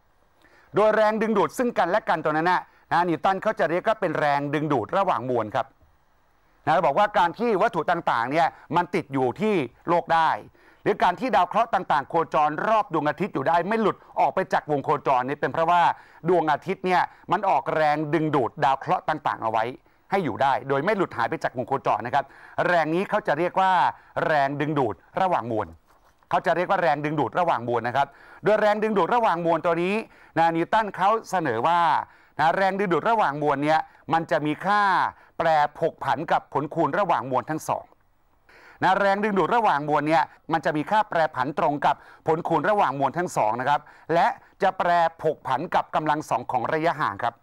โดยแรงดึงดูดซึ่งกันและกันตัวนั้นนะนะนิวตันเขาจะเรียกก็เป็นแรงดึงดูดระหว่างมวลครับนะบอกว่าการที่วัตถุต่างๆเนี่ยมันติดอยู่ที่โลกได้รือการที่ดาวเคราะห์ต่างๆโคจรรอบดวงอาทิตย์อยู่ได้ไม่หลุดออกไปจากวงโคจรนี่เป็นเพราะว่าดวงอาทิตย์เนี่ยมันออกแรงดึงดูดดาวเคราะห์ต่าง ๆ เอาไว้ ให้อยู่ได้ โดยไม่หลุดหายไปจากวงโคจรนะครับแรงนี้เขาจะเรียกว่า แรงดึงดูดระหว่างมวลเขาจะเรียกว่าแรงดึงดูดระหว่างมวลนะครับโดยแรงดึงดูดระหว่างมวลตัวนี้นะนิวตันเขาเสนอว่านะแรงดึงดูดระหว่างมวลเนี่ยมันจะมีค่าแปรผกผันกับผลคูณระหว่างมวลทั้งสองนะแรงดึงดูดระหว่างมวลเนี่ยมันจะมีค่าแปรผันตรงกับผลคูณระหว่างมวลทั้งสองนะครับและจะแปรผกผันกับกำลังสองของระยะห่างครับ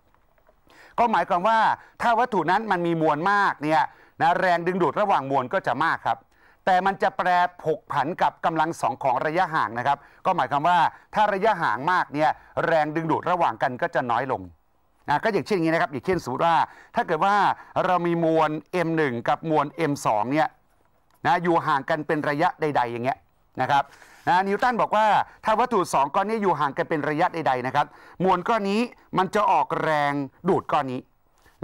ก็หมายความว่าถ้าวัตถุนั้นมันมีมวลมากเนี่ยนะแรงดึงดูดระหว่างมวลก็จะมากครับแต่มันจะแปรผกผันกับกำลังสองของระยะห่างนะครับก็หมายความว่าถ้าระยะห่างมากเนี่ยแรงดึงดูดระหว่างกันก็จะน้อยลงนะก็อย่างเช่นนี้นะครับอย่างเช่นสมมติว่าถ้าเกิดว่าเรามีมวล m1 กับมวล m2 เนี่ยนะอยู่ห่างกันเป็นระยะใด ๆ อย่างเงี้ยนะครับนะนิวตันบอกว่า ถ้าวัตถุ 2ก้อนนี้อยู่ห่างกันเป็นระยะใดๆนะครับมวลก้อนนี้มันจะออกแรงดูดก้อนนี้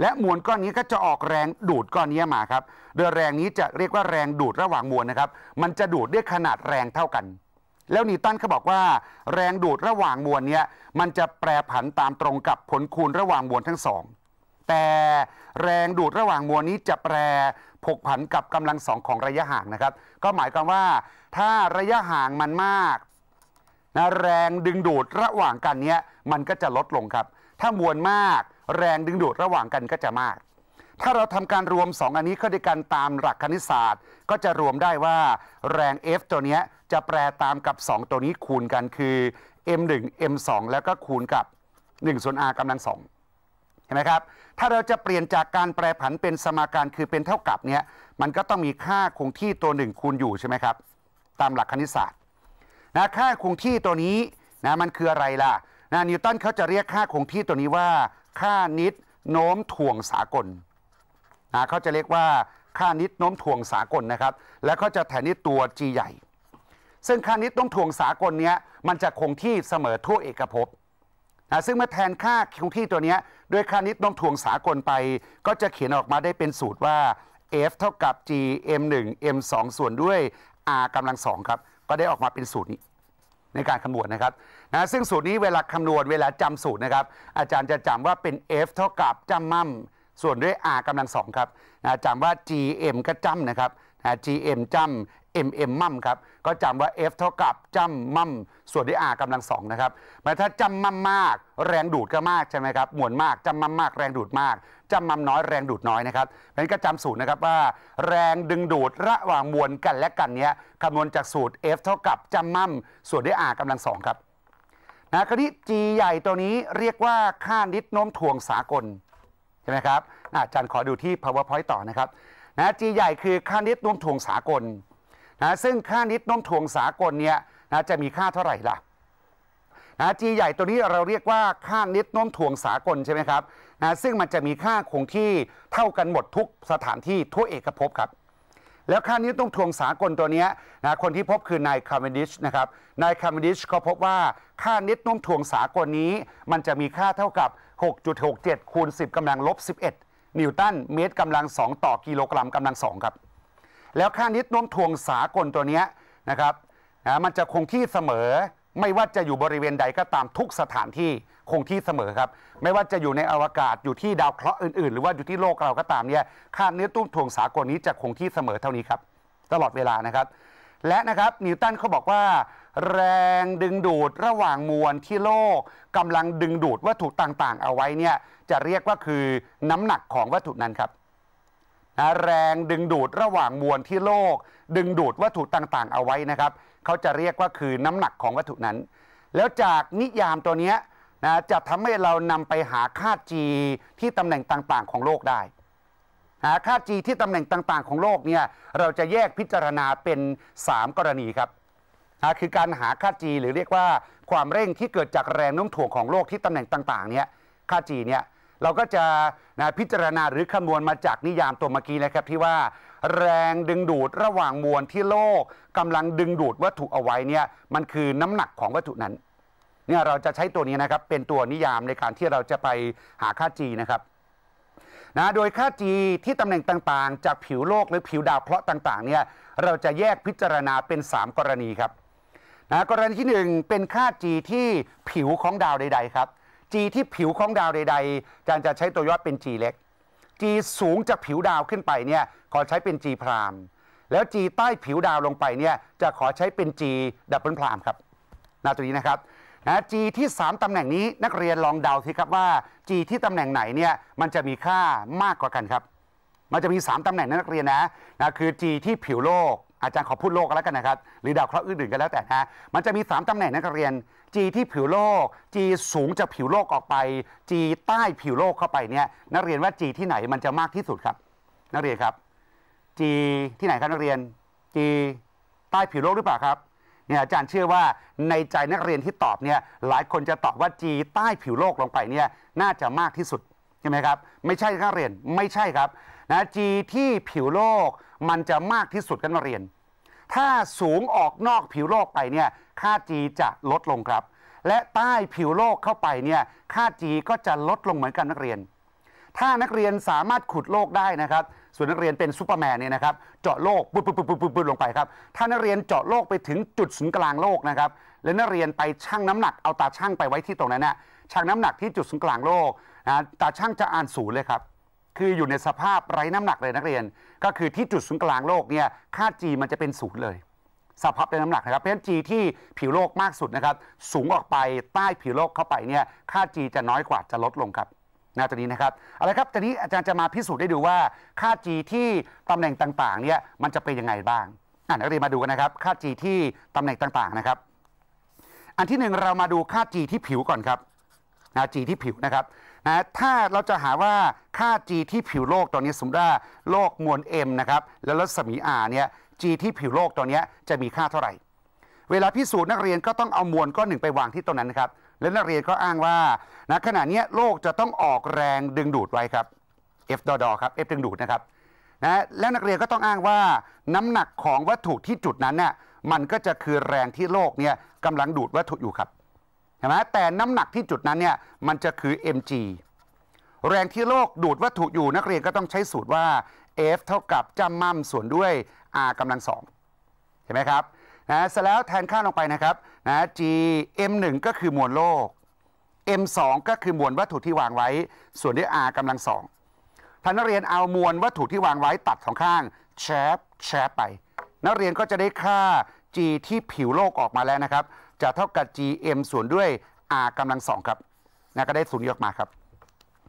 และมวลก้อนนี้ก็จะออกแรงดูดก้อนนี้มาครับ โดยแรงนี้จะเรียกว่าแรงดูดระหว่างมวลนะครับมันจะดูดด้วยขนาดแรงเท่ากัน แล้วนิวตันก็บอกว่า แรงดูดระหว่างมวลเนี้ยมันจะแปรผันตามตรงกับผลคูณระหว่างมวลทั้งสอง แต่แรงดูดระหว่างมวลนี้จะแปรผกผันกับกำลังสองของระยะห่างนะครับก็หมายความว่าถ้าระยะห่างมันมากนะแรงดึงดูดระหว่างกันเนี้ยมันก็จะลดลงครับ ถ้ามวลมากแรงดึงดูดระหว่างกันก็จะมาก ถ้าเราทำการรวม 2 อันนี้เข้าด้วยกันตามหลักคณิตศาสตร์ ก็จะรวมได้ว่าแรง F ตัวเนี้ยจะแปรตามกับ 2 ตัวนี้คูณกันคือ m1 m2 แล้วก็คูณกับ 1ส่วน r กำลัง 2ห็นไหมครับถ้าเราจะเปลี่ยนจากการแปรผันเป็นสมาการคือเป็นเท่ากับเนี่ยมันก็ต้องมีค่าคงที่ตัวหนึ่งคูณอยู่ใช่ไหมครับตามหลักคณิตศาสตร์นะค่าคงที่ตัวนี้นะมันคืออะไรล่ะนะนิวตันเขาจะเรียกค่าคงที่ตัวนี้ว่า ค่านิดโน้มถ่วงสากลนะเขาจะเรียกว่าค่านิดโน้มถ่วงสากลนะครับแล้วก็จะแทนนีดตัว g ใหญ่ซึ่งค่านิดโน้มถ่วงสากลเนี้ยมันจะคงที่เสมอทั่วเอกภพซึ่งเมื่อแทนค่าคงที่ตัวนี้ ด้วยค่านิดนมถ่วงสากลไป ก็จะเขียนออกมาได้เป็นสูตรว่า f เท่ากับ g m 1 m 2ส่วนด้วย r กำลังสองครับก็ได้ออกมาเป็นสูตรนี้ในการคำนวณนะครับนะซึ่งสูตรนี้เวลาคำนวณเวลาจำสูตรนะครับ อาจารย์จะจำว่าเป็น f เท่ากับจำมั่มส่วนด้วย r กำลังสองครับนะจำว่า gm ก็จำนะครับ gm จ mm มั่มครับก็จำว่า f เท่ากับจำมั่มส่วนดี่ r กำลังสองนะครับหมายถ้าจำมั่มมากแรงดูดก็มากใช่ไหมครับมวลมากจำมั่มมากแรงดูดมากจำมั่มน้อยแรงดูดน้อยนะครับเพราะนั้นก็จำสูตรนะครับว่า แรงดึงดูดระหว่างมวลกันและกันเนี้ยคำนวณจากสูตร f เท่ากับจำมั่มส่วนดี่ r กำลังสองครับนะครนี้ g ใหญ่ตัวนี้เรียกว่าค่านิดโน้มถ่วงสากลใช่ไหมครับอาจารย์ขอดูที่ powerpoint ต่อนะครับนะ g ใหญ่คือค่านิดโน้มถ่วงสากลนะซึ่งค่านิดน้มถ่วงสากลเนี่ยนะจะมีค่าเท่าไหร่ล่ะนะจีใหญ่ตัวนี้เราเรียกว่าค่านิดน้มถ่วงสากลใช่ไหมครับนะซึ่งมันจะมีค่าคงที่เท่ากันหมดทุกสถานที่ทั่วเอกภพครับแล้วค่านิดน้มถ่วงสากลตัวนี้นะคนที่พบคือนายคาร์เมดิชนะครับนายคาร์เมดิชเขาพบว่าค่านิดน้มถ่วงสากลนี้ มันจะมีค่าเท่ากับ 6.67คูณ10กำลังลบ11นิวตันเมตรกำลัง2ต่อกิโลกรัมกำลัง2ครับแล้วค่านิดน่วมทวงสากลตัวนี้นะครับนะมันจะคงที่เสมอ ไม่ว่าจะอยู่บริเวณใดก็ตามทุกสถานที่คงที่เสมอครับ ไม่ว่าจะอยู่ในอวกาศอยู่ที่ดาวเคราะห์อื่นๆหรือว่าอยู่ที่โลกเราก็ตามเนี่ยค่านิดนุวมทวงสากลนี้จะคงที่เสมอเท่านี้ครับตลอดเวลานะครับ และนะครับนิวตันเขาบอกว่า แรงดึงดูดระหว่างมวลที่โลกกำลังดึงดูดวัตถุต่างๆ เอาไว้เนี่ยจะเรียกว่าคือน้ำหนักของวัตถุนั้นครับแรงดึงดูดระหว่างมวลที่โลก ดึงดูดวัตถุต่างๆ เอาไว้นะครับเขาจะเรียกว่าคือน้ำหนักของวัตถุนั้น แล้วจากนิยามตัวนี้นะจะทำให้เรานำไปหาค่า g ที่ตำแหน่งต่างๆของโลกได้หาค่า g ที่ตำแหน่งต่างๆของโลกเนี่ยเราจะแยกพิจารณาเป็น 3 กรณีครับคือการหาค่า g หรือเรียกว่าความเร่งที่เกิดจากแรงโน้มถ่วงของโลกที่ตำแหน่งต่างๆเนี่ยค่า g เนี่ยเราก็จะนะพิจารณาหรือคำนวณมาจากนิยามตัวเมื่อกี้นะครับที่ว่าแรงดึงดูดระหว่างมวลที่โลก กำลังดึงดูดวัตถุเอาไว้เนี่ยมันคือน้ำหนักของวัตถุนั้นเนี่ยเราจะใช้ตัวนี้นะครับเป็นตัวนิยามในการที่เราจะไปหาค่า g นะครับนะโดยค่า g ที่ตำแหน่งต่างๆ จากผิวโลกหรือผิวดาวเคราะห์ต่างๆเนี่ยเราจะแยกพิจารณาเป็น 3 กรณีครับนะกรณีที่1เป็นค่า g ที่ผิวของดาวใดๆครับ G ที่ผิวของดาวใดๆอาจารย์จะใช้ตัวย่อเป็น G เล็ก G สูงจากผิวดาวขึ้นไปเนี่ยขอใช้เป็น G พรามแล้ว G ใต้ผิวดาวลงไปเนี่ยจะขอใช้เป็น G ดับเบิลพรามครับนาตัวนี้นะครับนะ G ที่ 3 ตำแหน่งนี้นักเรียนลองเดาสิครับว่า G ที่ตำแหน่งไหนเนี่ยมันจะมีค่ามากกว่ากันครับ มันจะมี 3ตำแหน่งนนักเรียนนะนะคือ G ที่ผิวโลกอาจารย์ขอพูดโลกกแล้วกันนะครับหรือดาวเคราะห์อื่น ๆก็แล้วแต่นะมันจะมี 3ตำแหน่งนักเรียน G ที่ผิวโลก G สูงจากผิวโลกออกไป G ใต้ผิวโลกเข้าไปเนี่ยนักเรียนว่า G ที่ไหนมันจะมากที่สุดครับนักเรียนครับ G ที่ไหนครับนักเรียน G ใต้ผิวโลกหรือเปล่าครับเนี่ยอาจารย์เชื่อว่าในใจนักเรียนที่ตอบเนี่ยหลายคนจะตอบว่า G ใต้ผิวโลกลงไปเนี่ยน่าจะมากที่สุดใช่ไหมครับไม่ใช่นักเรียนไม่ใช่ครับนะ G ที่ผิวโลกมันจะมากที่สุดกันมาเรียน ถ้าสูงออกนอกผิวโลกไปเนี่ย ค่า G จะลดลงครับ และใต้ผิวโลกเข้าไปเนี่ย ค่า G ก็จะลดลงเหมือนกันนักเรียน ถ้านักเรียนสามารถขุดโลกได้นะครับ ส่วนนักเรียนเป็นซูเปอร์แมนเนี่ยนะครับ เจาะโลกปุ๊บปุ๊บปุ๊บปุ๊บปุ๊บลงไปครับ ถ้านักเรียนเจาะโลกไปถึงจุดศูนย์กลางโลกนะครับ และนักเรียนไปชั่งน้ำหนักเอาตาชั่งไปไว้ที่ตรงนั้นนะชั่งน้ำหนักที่จุดศูนย์กลางโลกนะตาชั่งจะอ่านศูนย์เลยครับ คืออยู่ในสภาพไร้น้ำหนักเลยนักเรียนก็คือที่จุดศูนย์กลางโลกเนี่ยค่า G มันจะเป็นศูนย์เลยสภาพเป็นน้ำหนักนะครับ เพราะฉะนั้น G ที่ผิวโลกมากสุดนะครับ สูงออกไปใต้ผิวโลกเข้าไปเนี่ยค่า G จะน้อยกว่าจะลดลงครับนะตอนนี้นะครับ อะไรครับตอนนี้อาจารย์จะมาพิสูจน์ได้ดูว่าค่า G ที่ตำแหน่งต่างๆ เนี่ยมันจะเป็นยังไงบ้างอ่านักเรียนมาดูกันนะครับค่า G ที่ตำแหน่งต่างๆนะครับ อันที่หนึ่งเรามาดูค่า G ที่ผิวก่อนครับนะ G ที่ผิวนะครับนะถ้าเราจะหาว่าค่า G ที่ผิวโลกตอนนี้สมมติว่าโลกมวล M นะครับแล้วรัศมี R เนี่ย G ที่ผิวโลกตอนนี้จะมีค่าเท่าไหร่ เวลาพิสูจน์นักเรียนก็ต้องเอามวลก้อนหนึ่งไปวางที่ตรงนั้นนะครับแล้วนักเรียนก็อ้างว่านะขณะนี้โลกจะต้องออกแรงดึงดูดไว้ครับ F ดอดอครับ F ดึงดูดนะครับนะแล้วนักเรียนก็ต้องอ้างว่าน้ำหนักของวัตถุที่จุดนั้นน่ยมันก็จะคือแรงที่โลกเนี่ยกำลังดูดวัตถุอยู่ครับช่ไหมแต่น้ำหนักที่จุดนั้นเนี่ยมันจะคือ mg แรงที่โลกดูดวัตถุอยู่นักเรียนก็ต้องใช้สูตรว่า F เท่ากับจำมั่มส่วนด้วย R กำลังสองเห็นไหมครับนะเสร็จแล้วแทนค่าลงไปนะครับนะ G M1 ก็คือมวลโลก M2 ก็คือมวลวัตถุที่วางไว้ ส่วนด้วย R กำลังสองท่านนักเรียนเอามวลวัตถุที่วางไว้ตัดสองข้างแชปแชปไปนักเรียนก็จะได้ค่า G ที่ผิวโลกออกมาแล้วนะครับจะเท่ากับ gm ส่วนด้วย r กำลังสองครับนะก็ได้ศูนย์ออกมาครับ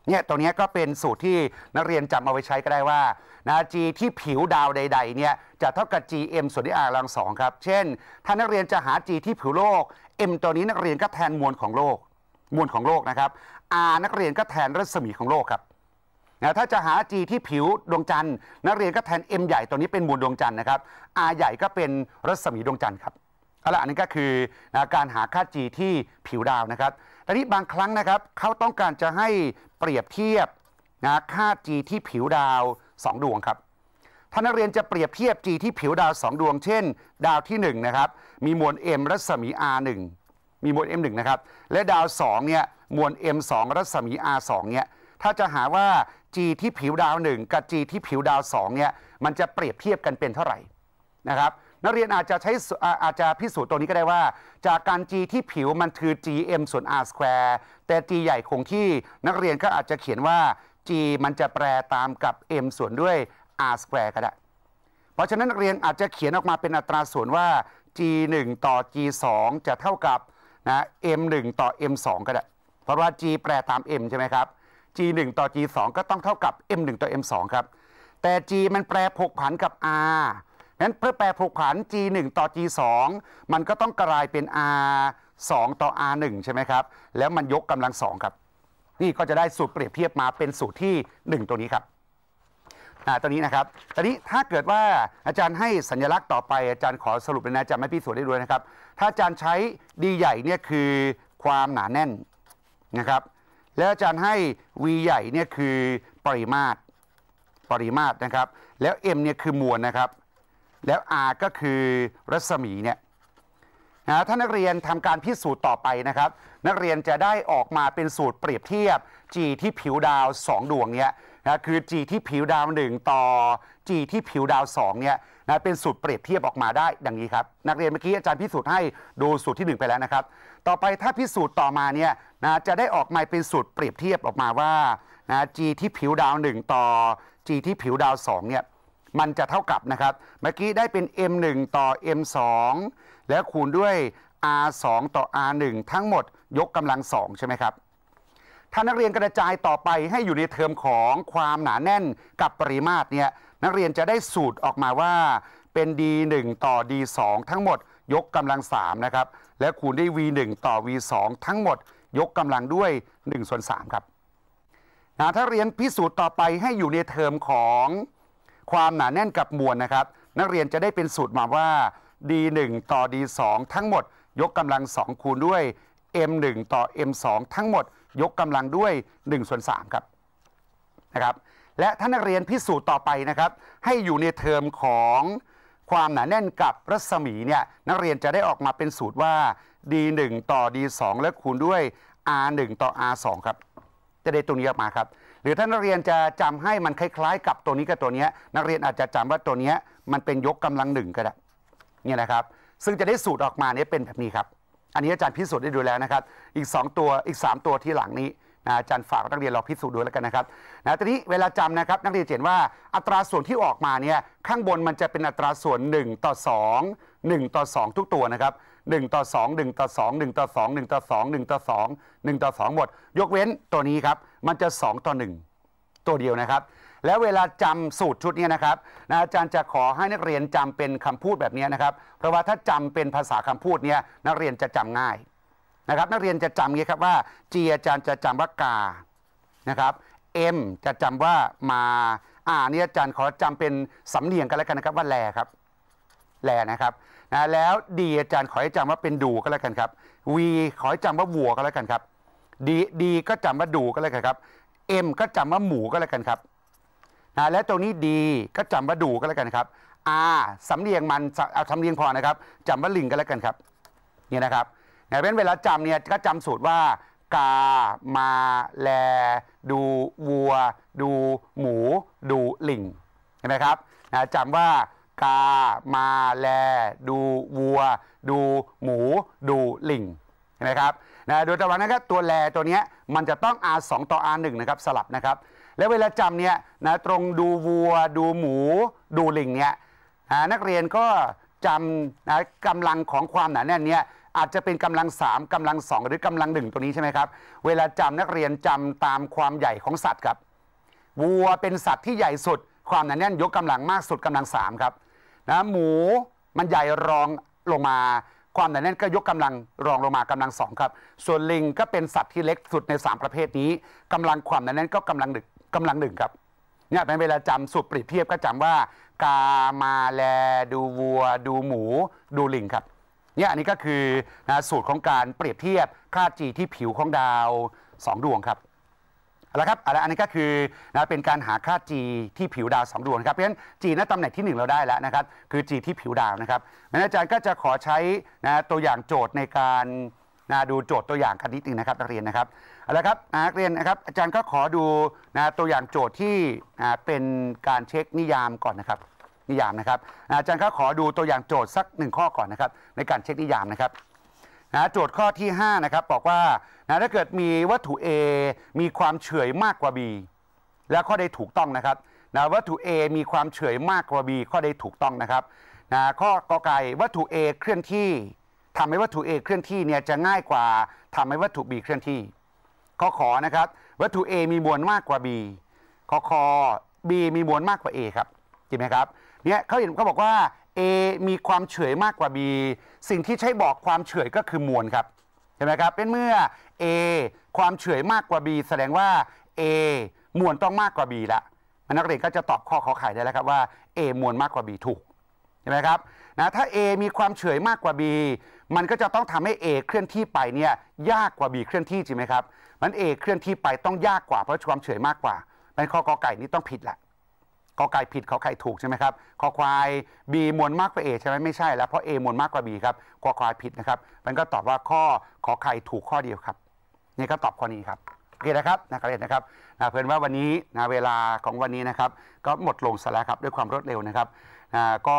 เนี่ยตรงนี้ก็เป็นสูตรที่นักเรียนจำเอาไว้ใช้ก็ได้ว่านะ g ที่ผิวดาวใดๆเนี่ยจะเท่ากับ gm ส่วนด้วย r กำลังสองครับเช่น ถ้านักเรียนจะหา g ที่ผิวโลก m ตัวนี้นักเรียนก็แทนมวลของโลก มวลของโลกนะครับ r นักเรียนก็แทนรัศมีของโลกครับนะถ้าจะหา g ที่ผิวดวงจันทร์นักเรียนก็แทน m ใหญ่ตัวนี้เป็นมวลดวงจันทร์นะครับ r ใหญ่ก็เป็นรัศมีดวงจันทร์ครับเอาละอันนี้ก็คือนะการหาค่า G ที่ผิวดาวนะครับ ทีนี้บางครั้งนะครับ เขาต้องการจะให้เปรียบเทียบนะค่า G ที่ผิวดาว 2 ดวงครับท่านนักเรียนจะเปรียบเทียบ G ที่ผิวดาว 2 ดวง เช่น ดาวที่1นะครับมีมวล m รัศมี r 1มีมวล m 1นะครับและดาว2เนี่ยมวล m 2รัศมี r 2เนี่ยถ้าจะหาว่า G ที่ผิวดาว 1 กับ G ที่ผิวดาว2เนี่ยมันจะเปรียบเทียบกันเป็นเท่าไหร่นะครับนักเรียนอาจจะใช้อาจจะพิสูจน์ตรงนี้ก็ได้ว่า จากการ G ที่ผิวมันคือ GM ส่วน R square แต่ G ใหญ่คงที่ นักเรียนก็อาจจะเขียนว่า G มันจะแปรตามกับ M ส่วนด้วย R square ก็ได้เพราะฉะนั้นนักเรียนอาจจะเขียนออกมาเป็นอัตราส่วนว่า G 1ต่อ G 2จะเท่ากับนะ M 1ต่อ M 2ก็ได้เพราะว่า G แปรตาม M ใช่ไหมครับ G 1ต่อ G 2ก็ต้องเท่ากับ M 1ต่อ M 2ครับแต่ G มันแปรผกผันกับ R นั้นเพื่อแปรผูกผัน G1 ต่อ G2 มันก็ต้องกลายเป็น R2 ต่อ R1 ใช่ไหมครับ แล้วมันยกกำลังสองครับ นี่ก็จะได้สูตรเปรียบเทียบมาเป็นสูตรที่ 1 ตัวนี้ครับตัวนี้นะครับตอนนี้ถ้าเกิดว่าอาจารย์ให้สัญลักษณ์ต่อไปอาจารย์ขอสรุปเลยนะอาจารย์ไม่พิสูจน์ได้ด้วยนะครับ ถ้าอาจารย์ใช้ดีใหญ่เนี่ยคือความหนาแน่นนะครับ แล้วอาจารย์ให้ V ใหญ่เนี่ยคือปริมาตร ปริมาตรนะครับ แล้ว M เนี่ยคือมวลนะครับแล้ว R ก็คือรัศมีเนี่ยนะ ถ้านักเรียนทำการพิสูจน์ต่อไปนะครับนักเรียนจะได้ออกมาเป็นสูตรเปรียบเทียบ G ที่ผิวดาว 2 ดวงเนี่ยนะคือ G ที่ผิวดาว 1 ต่อ G ที่ผิวดาว2เนี่ยนะเป็นสูตรเปรียบเทียบออกมาได้ดังนี้ครับนักเรียนเมื่อกี้อาจารย์พิสูจน์ให้ดูสูตรที่ 1 ไปแล้วนะครับต่อไปถ้าพิสูจน์ต่อมาเนี่ยนะจะได้ออกมาเป็นสูตรเปรียบเทียบออกมาว่านะ G ที่ผิวดาว1ต่อ G ที่ผิวดาว2เนี่ยมันจะเท่ากับนะครับ เมื่อกี้ได้เป็น m1 ต่อ m2 แล้วคูณด้วย r2 ต่อ r1 ทั้งหมด ยกกำลังสองใช่ไหมครับ ถ้านักเรียนกระจายต่อไปให้อยู่ในเทอมของความหนาแน่นกับปริมาตรเนี่ย นักเรียนจะได้สูตรออกมาว่าเป็น d1 ต่อ d2 ทั้งหมด ยกกำลังสามนะครับ และคูณด้วย v1 ต่อ v2 ทั้งหมด ยกกำลังด้วย1ส่วน3ครับถ้าเรียนพิสูจน์ต่อไปให้อยู่ในเทอมของความหนาแน่นกับมวลนะครับ นักเรียนจะได้เป็นสูตรมาว่า d1 ต่อ d2 ทั้งหมด ยกกำลังสองคูณด้วย m1 ต่อ m2 ทั้งหมด ยกกำลังด้วย1ส่วน3ครับนะครับและถ้านักเรียนพิสูจน์ต่อไปนะครับ ให้อยู่ในเทอมของความหนาแน่นกับรัศมีเนี่ยนักเรียนจะได้ออกมาเป็นสูตรว่า d1 ต่อ d2 และคูณด้วย r1 ต่อ r2 ครับจะได้ตัวนี้ออกมาครับหรือถ้านักเรียนจะจำให้มันคล้าย ๆ กับตัวนี้กับตัวนี้นักเรียนอาจจะจำว่าตัวนี้มันเป็นยกกำลังหนึ่งก็ได้เนี่ยนะครับ ซึ่งจะได้สูตรออกมาเนี่ยเป็นแบบนี้ครับ อันนี้อาจารย์พิสูจน์ได้ดูแล้วนะครับ อีก 2 ตัวอีก 3 ตัวที่หลังนี้นะอาจารย์ฝากนักเรียนเราพิสูจน์ดูแล้วกันนะครับนะทีนี้เวลาจำนะครับ นักเรียนเห็นว่าอัตราส่วนที่ออกมาเนี่ยข้างบนมันจะเป็นอัตราส่วน1ต่อ2 1 ต่อ 2 ทุกตัวนะครับ1ต่อ2 1ต่อ2 1ต่อ2 1ต่อ2 1ต่อ2 1ต่อ2หมด ยกเว้นตัวนี้ครับมันจะ2ต่อ1ตัวเดียวนะครับ แล้วเวลาจำสูตรชุดนี้นะครับอาจารย์จะขอให้นักเรียนจำเป็นคำพูดแบบนี้นะครับ เพราะว่าถ้าจำเป็นภาษาคำพูดเนี่ยนักเรียนจะจำง่าย นะครับนักเรียนจะจำงี้ครับว่าจีอาจารย์จะจำว่ากานะครับเอ็มจะจำว่ามาอ่านี่อาจารย์ขอจำเป็นสำเนียงกันแล้วกันนะครับว่าแลครับแลนะครับนะแล้วดีอาจารย์ขอให้จำว่าเป็นดูก็แล้วกันครับ V ขอให้จำว่าวัวก็แล้วกันครับดีดีก็จำว่าดูก็แล้วกันครับ M ก็จำว่าหมูก็แล้วกันครับนะและตรงนี้ดีก็จำว่าดูก็แล้วกันครับ R สำเรียงมันเอาสำเรียงพอนะครับจำว่าลิงก็แล้วกันครับนี่นะครับนะเป็นเวลาจำเนี่ยก็จำสูตรว่ากามา แล ดูวัว ดูหมู ดูลิงเห็นไหมครับนะจำว่ากามา แล ดูวัว ดูหมู ดูลิง นะครับ นะโดยตะวันนะครับตัวแลตัวนี้มันจะต้อง R 2ต่อ R 1นะครับ สลับนะครับ แล้วเวลาจำเนี่ยนะ ตรงดูวัว ดูหมู ดูลิงเนี่ยนักเรียนก็จำนะกำลังของความหนาแน่นเนี่ยอาจจะเป็นกำลัง 3 กำลัง2หรือกำลัง 1 ตัวนี้ใช่ไหมครับ เวลาจำนักเรียนจำตามความใหญ่ของสัตว์ครับ วัวเป็นสัตว์ที่ใหญ่สุดความหนาแน่นยกกำลังมากสุดกำลังสามครับนะหมูมันใหญ่รองลงมาความหนาแน่นก็ยกกำลังรองลงมากำลังสองครับ ส่วนลิงก็เป็นสัตว์ที่เล็กสุดใน 3 ประเภทนี้กำลังความหนาแน่นก็กำลังหนึ่งกำลังหนึ่งครับเนี่ยเป็นเวลาจำสูตรเปรียบเทียบก็จำว่า กา มา แล ดูวัว ดูหมู ดูลิงครับเนี่ยอันนี้ก็คือนะสูตรของการเปรียบเทียบค่าจีที่ผิวของดาว 2 ดวงครับแล้วครับอะไรอันนี้ก็คือนะเป็นการหาค่า G ที่ผิวดาวสงดวงครับเพราะฉะนั้น G ณตำแหน่งที่ 1 เราได้แล้วนะครับ คือ G ที่ผิวดาวนะครับอาจารย์ก็จะขอใช้นะตัวอย่างโจทย์ในการนะดูโจทย์ตัวอย่างกันนิดนึงนะครับนักเรียนนะครับเอาละครับนักเรียนนะครับอาจารย์ก็ขอดูนะตัวอย่างโจทย์ที่นะเป็นการเช็คนิยามก่อนนะครับนิยามนะครับ อาจารย์ก็ขอดูตัวอย่างโจทย์สักหนึ่งข้อก่อนนะครับในการเช็คนิยามนะครับนะโจทย์ข้อที่5นะครับบอกว่านะถ้าเกิดมีวัตถุ A มีความเฉยมากกว่า B แล้วข้อใดถูกต้องนะครับนะวัตถุ A มีความเฉยมากกว่า B ข้อใดถูกต้องนะครับนะข้อกไก่วัตถุ A เคลื่อนที่ ทำให้วัตถุ A เคลื่อนที่เนี่ยจะง่ายกว่าทำให้วัตถุ B เคลื่อนที่ข้อขอนะครับวัตถุ A มีมวลมากกว่า B ข้อคอ B มีมวลมากกว่า A ครับจริงไหมครับเนี่ยเขาเห็นเขาบอกว่า A มีความเฉยมากกว่า B สิ่งที่ใช้บอกความเฉยก็คือมวลครับเห็นไหมครับ เป็นเมื่อ A ความเฉยมากกว่า B แสดงว่า A มวลต้องมากกว่า B ละนักเรียนก็จะตอบข้อขอไขได้แล้วครับว่า A มวลมากกว่า B ถูกเห็นไหมครับนะถ้า A มีความเฉยมากกว่า B มันก็จะต้องทำให้ A เคลื่อนที่ไปเนี่ยยากกว่า B เคลื่อนที่จริงไหมครับมัน A เคลื่อนที่ไปต้องยากกว่าเพราะความเฉยมากกว่าเป็นข้อกอไก่นี้ต้องผิดแหละกอไก่ผิดขอไข่ถูกใช่ไหมครับคอควาย B มวลมากกว่า A ใช่ไหมไม่ใช่แล้วเพราะ A มวลมากกว่า B ครับคอควายผิดนะครับมันก็ตอบว่าข้อขอไข่ถูกข้อเดียวครับนี่ก็ตอบข้อนี้ครับโอเคนะครับนักเรียนนะครับนะเพื่อนว่าวันนี้นะเวลาของวันนี้นะครับก็หมดลงซะแล้วครับด้วยความรวดเร็วนะครับนะก็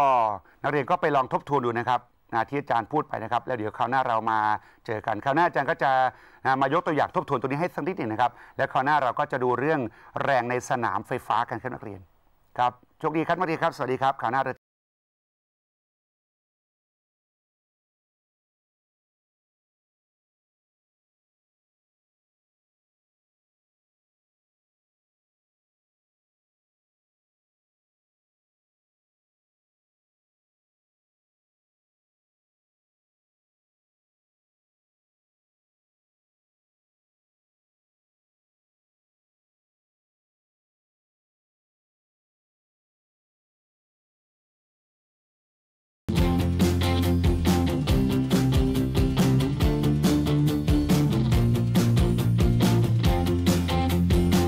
นักเรียนก็ไปลองทบทวนดูนะครับนะที่อาจารย์พูดไปนะครับ แล้วเดี๋ยวคราวหน้าเรามาเจอกันคราวหน้าอาจารย์ก็จะนะมายกตัวอย่างทบทวนตัวนี้ให้สักนิดหนึ่งนะครับและคราวหน้าเราก็จะดูเรื่องแรงในสนามไฟฟ้ากันครับนักเรียนครับ โชคดีครับมาดีครับ สวัสดีครับ ข่าวหน้า